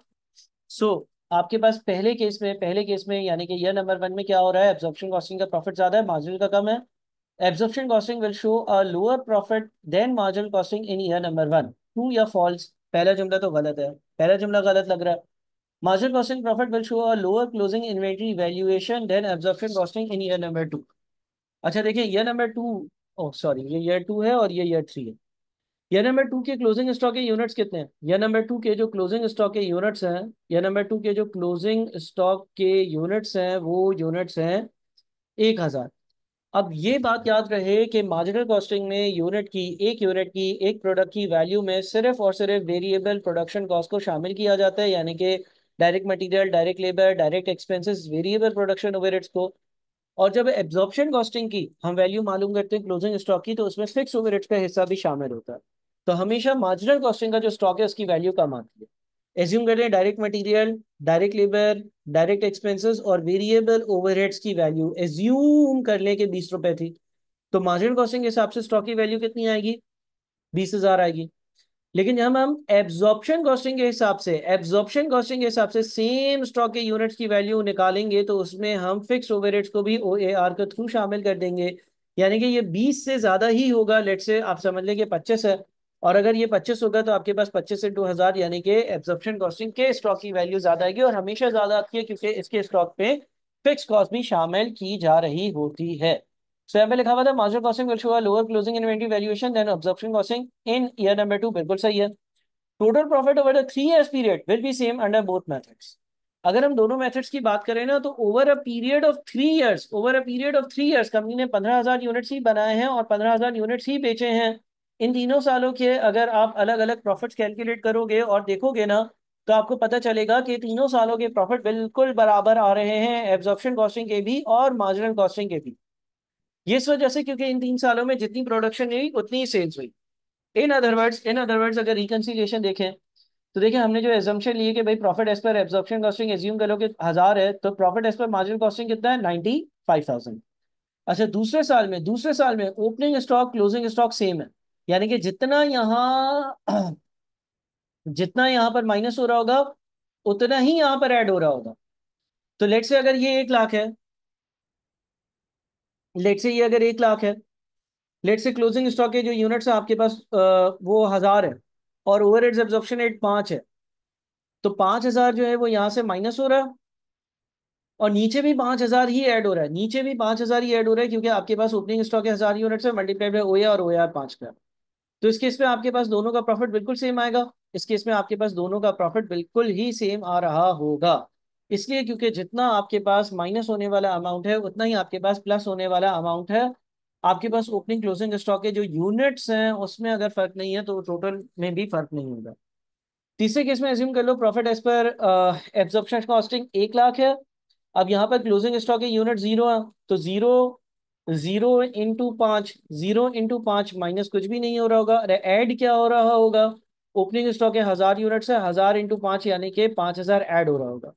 सो so, आपके पास पहले केस में पहले केस में यानी कि यह नंबर वन में क्या हो रहा है एब्जॉर्प्शन कॉस्टिंग का प्रॉफिट ज्यादा है मार्जिनल का कम है absorption costing will show a lower profit than marginal costing in year number one two या फॉल्स पहला जुमला तो गलत है पहला जुमला गलत लग रहा है marginal costing profit will show a lower closing inventory valuation than absorption costing in year number two अच्छा देखिए oh, ये नंबर टू ओ सॉरी ये ईयर टू है और ये ईयर थ्री है ईयर नंबर टू के क्लोजिंग स्टॉक के यूनिट्स कितने हैं ईयर नंबर टू के जो क्लोजिंग स्टॉक के यूनिट्स हैं ईयर नंबर टू के जो क्लोजिंग स्टॉक के यूनिट्स हैं वो यूनिट्स हैं एक हज़ार अब ये बात याद रहे कि मार्जिनल कॉस्टिंग में यूनिट की एक यूनिट की एक प्रोडक्ट की वैल्यू में सिर्फ और सिर्फ वेरिएबल प्रोडक्शन कॉस्ट को शामिल किया जाता है यानी कि direct material direct labour direct expenses variable production overheads को और जब एब्जॉर्बन कॉस्टिंग की हम वैल्यू मालूम करते हैं क्लोजिंग स्टॉक की तो उसमें फिक्स ओवरहेड्स का हिस्सा भी शामिल होता है तो हमेशा मार्जिनल कॉस्टिंग का जो स्टॉक है उसकी वैल्यू कम आती है एज्यूम करते हैं direct material direct labour direct expenses और वेरिएबल ओवरहेड्स की वैल्यू एज्यूम कर लें कि बीस रुपए थी तो मार्जिनल कॉस्टिंग के हिसाब से स्टॉक की वैल्यू कितनी आएगी बीस हजार आएगी लेकिन जब हम एब्जॉर्प्शन कॉस्टिंग के हिसाब से एब्जॉर्प्शन कॉस्टिंग के हिसाब से सेम स्टॉक के यूनिट्स की वैल्यू निकालेंगे तो उसमें हम फिक्स ओवरहेड्स को भी ओ ए आर के थ्रू शामिल कर देंगे यानी कि ये बीस से ज़्यादा ही होगा लेट से आप समझ लें कि पच्चीस है और अगर ये पच्चीस होगा तो आपके पास पच्चीस इंटू हज़ार यानी कि एब्जॉर्प्शन कॉस्टिंग के स्टॉक की वैल्यू ज़्यादा आएगी और हमेशा ज़्यादा आती है क्योंकि इसके स्टॉक पे फिक्स कॉस्ट भी शामिल की जा रही होती है सो यहाँ पे लिखा हुआ था margin costing will show lower closing inventory valuation than absorption costing in year number two बिल्कुल सही है total profit over the three years period will be same under both methods अगर हम दोनों मेथड्स की बात करें ना तो over a period of three years over a period of three years company ने पंद्रह हजार यूनिट्स ही बनाए हैं और पंद्रह हजार यूनिट्स ही बेचे हैं इन तीनों सालों के अगर आप अलग अलग प्रॉफिट्स कैलकुलेट करोगे और देखोगे ना तो आपको पता चलेगा कि तीनों सालों के प्रॉफिट बिल्कुल बराबर आ रहे हैं एब्जॉर्प्शन कॉस्टिंग के भी और मार्जिनल कॉस्टिंग के भी ये इस वजह से क्योंकि इन तीन सालों में जितनी प्रोडक्शन हुई उतनी ही सेल्स हुई इन अदरवर्ड्स इन अदरवर्ड्स अगर रिकन्सिलिएशन देखें तो देखिए हमने जो एजम्पन लिए कि भाई प्रॉफिट एज पर एब्जॉर्प्शन कॉस्टिंग एज्यूम करो कि हज़ार है तो profit as per margin costing कितना है नाइन्टी फाइव थाउजेंड अच्छा दूसरे साल में दूसरे साल में opening stock closing stock same है यानी कि जितना यहाँ (clears throat) जितना यहाँ पर माइनस हो रहा होगा उतना ही यहाँ पर ऐड हो रहा होगा तो लेट से अगर ये एक लाख है लेट से ये अगर एक लाख है लेट से क्लोजिंग स्टॉक के जो यूनिट्स हैं आपके पास वो हज़ार है और ओवर एड्स एब्जॉर्प्शन एट पाँच है तो पाँच हज़ार जो है वो यहाँ से माइनस हो रहा है और नीचे भी पाँच हज़ार ही ऐड हो रहा है नीचे भी पाँच हज़ार ही ऐड हो रहा है क्योंकि आपके पास ओपनिंग स्टॉक है हज़ार यूनिट्स है मल्टीप्लाइड बाई ओया और ओया पाँच का तो इस केस में आपके पास दोनों का प्रॉफिट बिल्कुल सेम आएगा इस केस में आपके पास दोनों का प्रॉफिट बिल्कुल ही सेम आ रहा होगा इसलिए क्योंकि जितना आपके पास माइनस होने वाला अमाउंट है उतना ही आपके पास प्लस होने वाला अमाउंट है आपके पास ओपनिंग क्लोजिंग स्टॉक के जो यूनिट्स हैं उसमें अगर फर्क नहीं है तो टोटल में भी फर्क नहीं होगा तीसरे केस में एज्यूम कर लो प्रॉफिट एज पर एब्जॉर्प्शन कॉस्टिंग एक लाख है अब यहाँ पर क्लोजिंग स्टॉक के यूनिट जीरो है तो जीरो जीरो इंटू पाँच जीरो इंटू पाँच माइनस कुछ भी नहीं हो रहा होगा अरे ऐड क्या हो रहा होगा ओपनिंग स्टॉक है हजार यूनिट्स है हजार इंटू पाँच यानी कि पाँच हजार ऐड हो रहा होगा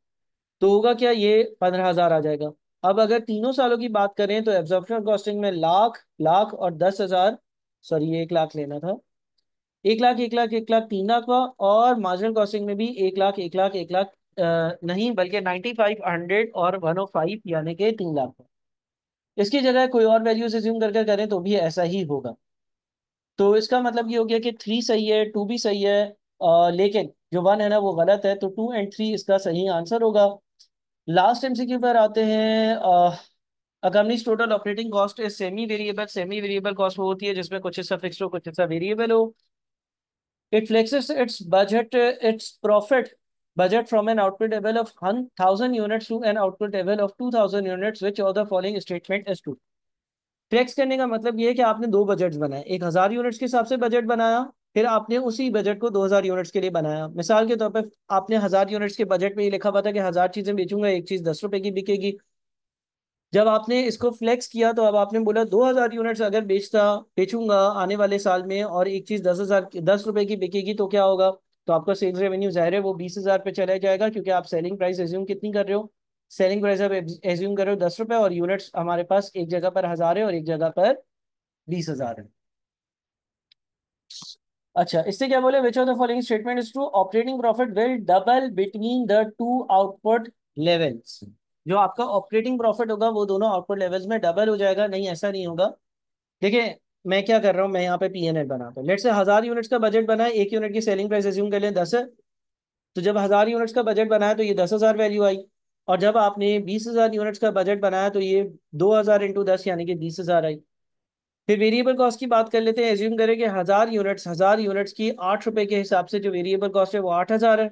तो होगा क्या ये पंद्रह हजार आ जाएगा अब अगर तीनों सालों की बात करें तो एब्जॉर्प्शन कॉस्टिंग में लाख लाख और दस हजार सॉरी एक लाख लेना था एक लाख एक लाख एक लाख तीन लाख का और मार्जिनल कॉस्टिंग में भी एक लाख एक लाख एक लाख नहीं बल्कि नाइन्टी फाइव हंड्रेड और वन ओ फाइव यानी कि तीन लाख का इसकी जगह कोई और वैल्यूज रिज्यूम करके करें तो भी ऐसा ही होगा तो इसका मतलब ये हो गया कि थ्री सही है टू भी सही है आ, लेकिन जो वन है ना वो गलत है तो टू एंड थ्री इसका सही आंसर होगा लास्ट एमसीक्यू पर आते हैं a company's total operating cost is semi variable semi variable cost वो होती है जिसमें कुछ हिस्सा फिक्स हो कुछ हिस्सा वेरिएबल हो it flexes its budget its profit budget from an output level of one thousand 1000 to an output level of two thousand unit which all the following statement is to flex करने का मतलब ये है कि आपने दो budgets बनाए एक हजार यूनिट्स के हिसाब से बजट बनाया फिर आपने उसी बजट को 2000 यूनिट्स के लिए बनाया मिसाल के तौर पर आपने हजार यूनिट्स के बजट में ये लिखा हुआ था कि हजार चीजें बेचूंगा एक चीज दस रुपए की बिकेगी जब आपने इसको फ्लेक्स किया तो अब आपने बोला दो हजार यूनिट्स अगर बेचता बेचूंगा आने वाले साल में और एक चीज दस हजार दस रुपए की बिकेगी तो क्या होगा तो आपका सेल्स रेवेन्यू जाहिर है वो बीस हजार पे चला जाएगा क्योंकि आप सेलिंग प्राइस एज्यूम कितनी कर रहे हो सेलिंग प्राइस आप एज्यूम कर रहे हो दस रुपए और यूनिट्स हमारे पास एक जगह पर हजार है और एक जगह पर बीस हजार है अच्छा इससे क्या बोले which of the following statement is true operating profit will double between the two output levels जो आपका ऑपरेटिंग प्रॉफिट होगा वो दोनों आउटपुट लेवल्स में डबल हो जाएगा नहीं ऐसा नहीं होगा देखिए मैं क्या कर रहा हूँ मैं यहाँ पे पी एन एल बनाता हूँ लेट से हजार यूनिट्स का बजट बना है एक यूनिट की सेलिंग प्राइस एज्यूम कर लें दस है तो जब हजार यूनिट्स का बजट बनाया तो ये दस हजार वैल्यू आई और जब आपने बीस हजार यूनिट्स का बजट बनाया तो ये दो हजार इंटू दस यानी कि बीस हजार आई फिर वेरिएबल कॉस्ट की बात कर लेते हैं एज्यूम करें कि हज़ार यूनिट्स हज़ार यूनिट्स की आठ रुपए के हिसाब से जो वेरिएबल कॉस्ट है वो आठ हज़ार है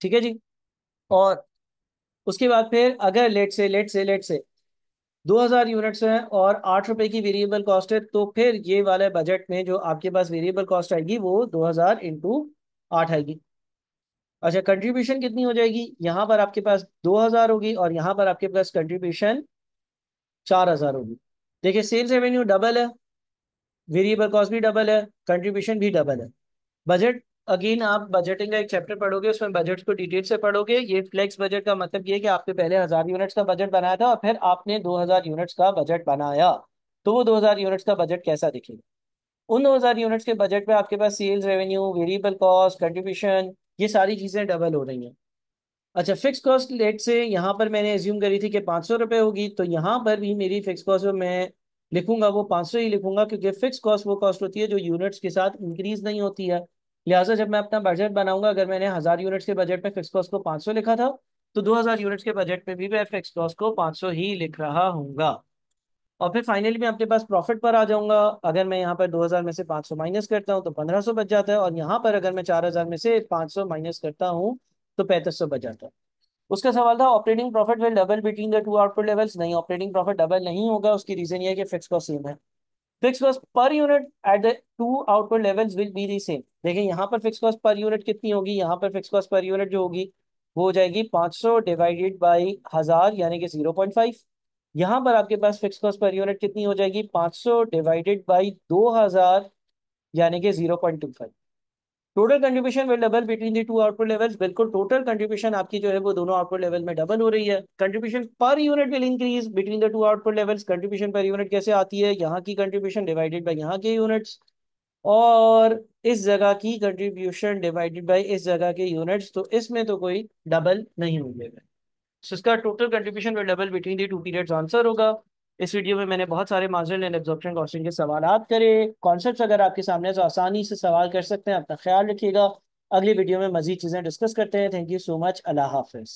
ठीक है जी और उसके बाद फिर अगर लेट से लेट से लेट से दो हज़ार यूनिट्स हैं और आठ रुपए की वेरिएबल कॉस्ट है तो फिर ये वाले बजट में जो आपके पास वेरिएबल कॉस्ट आएगी वो दो हज़ार इंटू आठ आएगी अच्छा कंट्रीब्यूशन कितनी हो जाएगी यहाँ पर आपके पास दो हज़ार होगी और यहाँ पर आपके पास कंट्रीब्यूशन चार हजार होगी देखिए सेल्स रेवेन्यू डबल है वेरिएबल कॉस्ट भी डबल है कंट्रीब्यूशन भी डबल है बजट अगेन आप बजटिंग का एक चैप्टर पढ़ोगे उसमें बजट को डिटेल से पढ़ोगे ये फ्लेक्स बजट का मतलब ये कि आपने पहले हजार यूनिट्स का बजट बनाया था और फिर आपने दो हजार यूनिट्स का बजट बनाया तो वो दो हजार यूनिट्स का बजट कैसा दिखेगा उन दो हजार यूनिट्स के बजट में आपके पास sales revenue variable cost contribution ये सारी चीजें डबल हो रही हैं अच्छा फिक्स कॉस्ट लेट से यहाँ पर मैंने एज्यूम करी थी कि पाँच सौ रुपये होगी तो यहाँ पर भी मेरी फिक्स कॉस्ट मैं लिखूंगा वो पाँच सौ ही लिखूंगा क्योंकि फिक्स कॉस्ट वो कॉस्ट होती है जो यूनिट्स के साथ इंक्रीज नहीं होती है लिहाजा जब मैं अपना बजट बनाऊंगा अगर मैंने हज़ार यूनिट्स के बजट में फिक्स कॉस्ट को पाँच सौ लिखा था तो दो हज़ार यूनिट्स के बजट में भी मैं फिक्स कॉस्ट को पाँच सौ ही लिख रहा हूँगा और फिर फाइनली मैं अपने पास प्रॉफिट पर आ जाऊंगा अगर मैं यहाँ पर दो हज़ार में से पाँच सौ माइनस करता हूँ तो पंद्रह सौ बच जाता है और यहाँ पर अगर मैं चार हज़ार में से पाँच सौ माइनस करता हूँ तो पैंतीस सौ बच है उसका सवाल था operating profit will double between the two output levels नहीं ऑपरेटिंग प्रॉफिट डबल नहीं होगा उसकी रीजन ये फिक्स कॉस्ट सेम है fix cost per unit at the two output levels will be the same देखिए यहाँ पर फिक्स कॉस्ट पर यूनिट कितनी होगी यहाँ पर फिक्स कॉस्ट पर यूनिट जो होगी वो हो जाएगी सौ डिवाइडेड बाई हजार यानी कि जीरो पॉइंट फाइव यहाँ पर आपके पास फिक्स कॉस्ट पर यूनिट कितनी हो जाएगी सौ डिवाइडेड बाई दो हजार यानी कि zero point two five total contribution will double between the two output levels बिल्कुल टोटल कंट्रीब्यूशन आपकी जो है वो दोनों आउटपुट लेवल में डबल हो रही है contribution per unit will increase between the two output levels contribution per unit कैसे आती है यहाँ की कंट्रीब्यूशन डिवाइडेड बाई यहाँ के यूनिट्स और इस जगह की कंट्रीब्यूशन डिवाइडेड बाई इस जगह के यूनिट्स तो इसमें तो कोई डबल नहीं होंगे सो इसका total contribution will double between the two periods answer होगा इस वीडियो में मैंने बहुत सारे मार्जिन एंड एब्जॉर्प्शन कॉस्टिंग के सवाल करे कॉन्सेप्ट अगर आपके सामने है तो आसानी से सवाल कर सकते हैं अपना ख्याल रखिएगा अगली वीडियो में मजीद चीज़ें डिस्कस करते हैं थैंक यू सो मच अल्लाह हाफिज़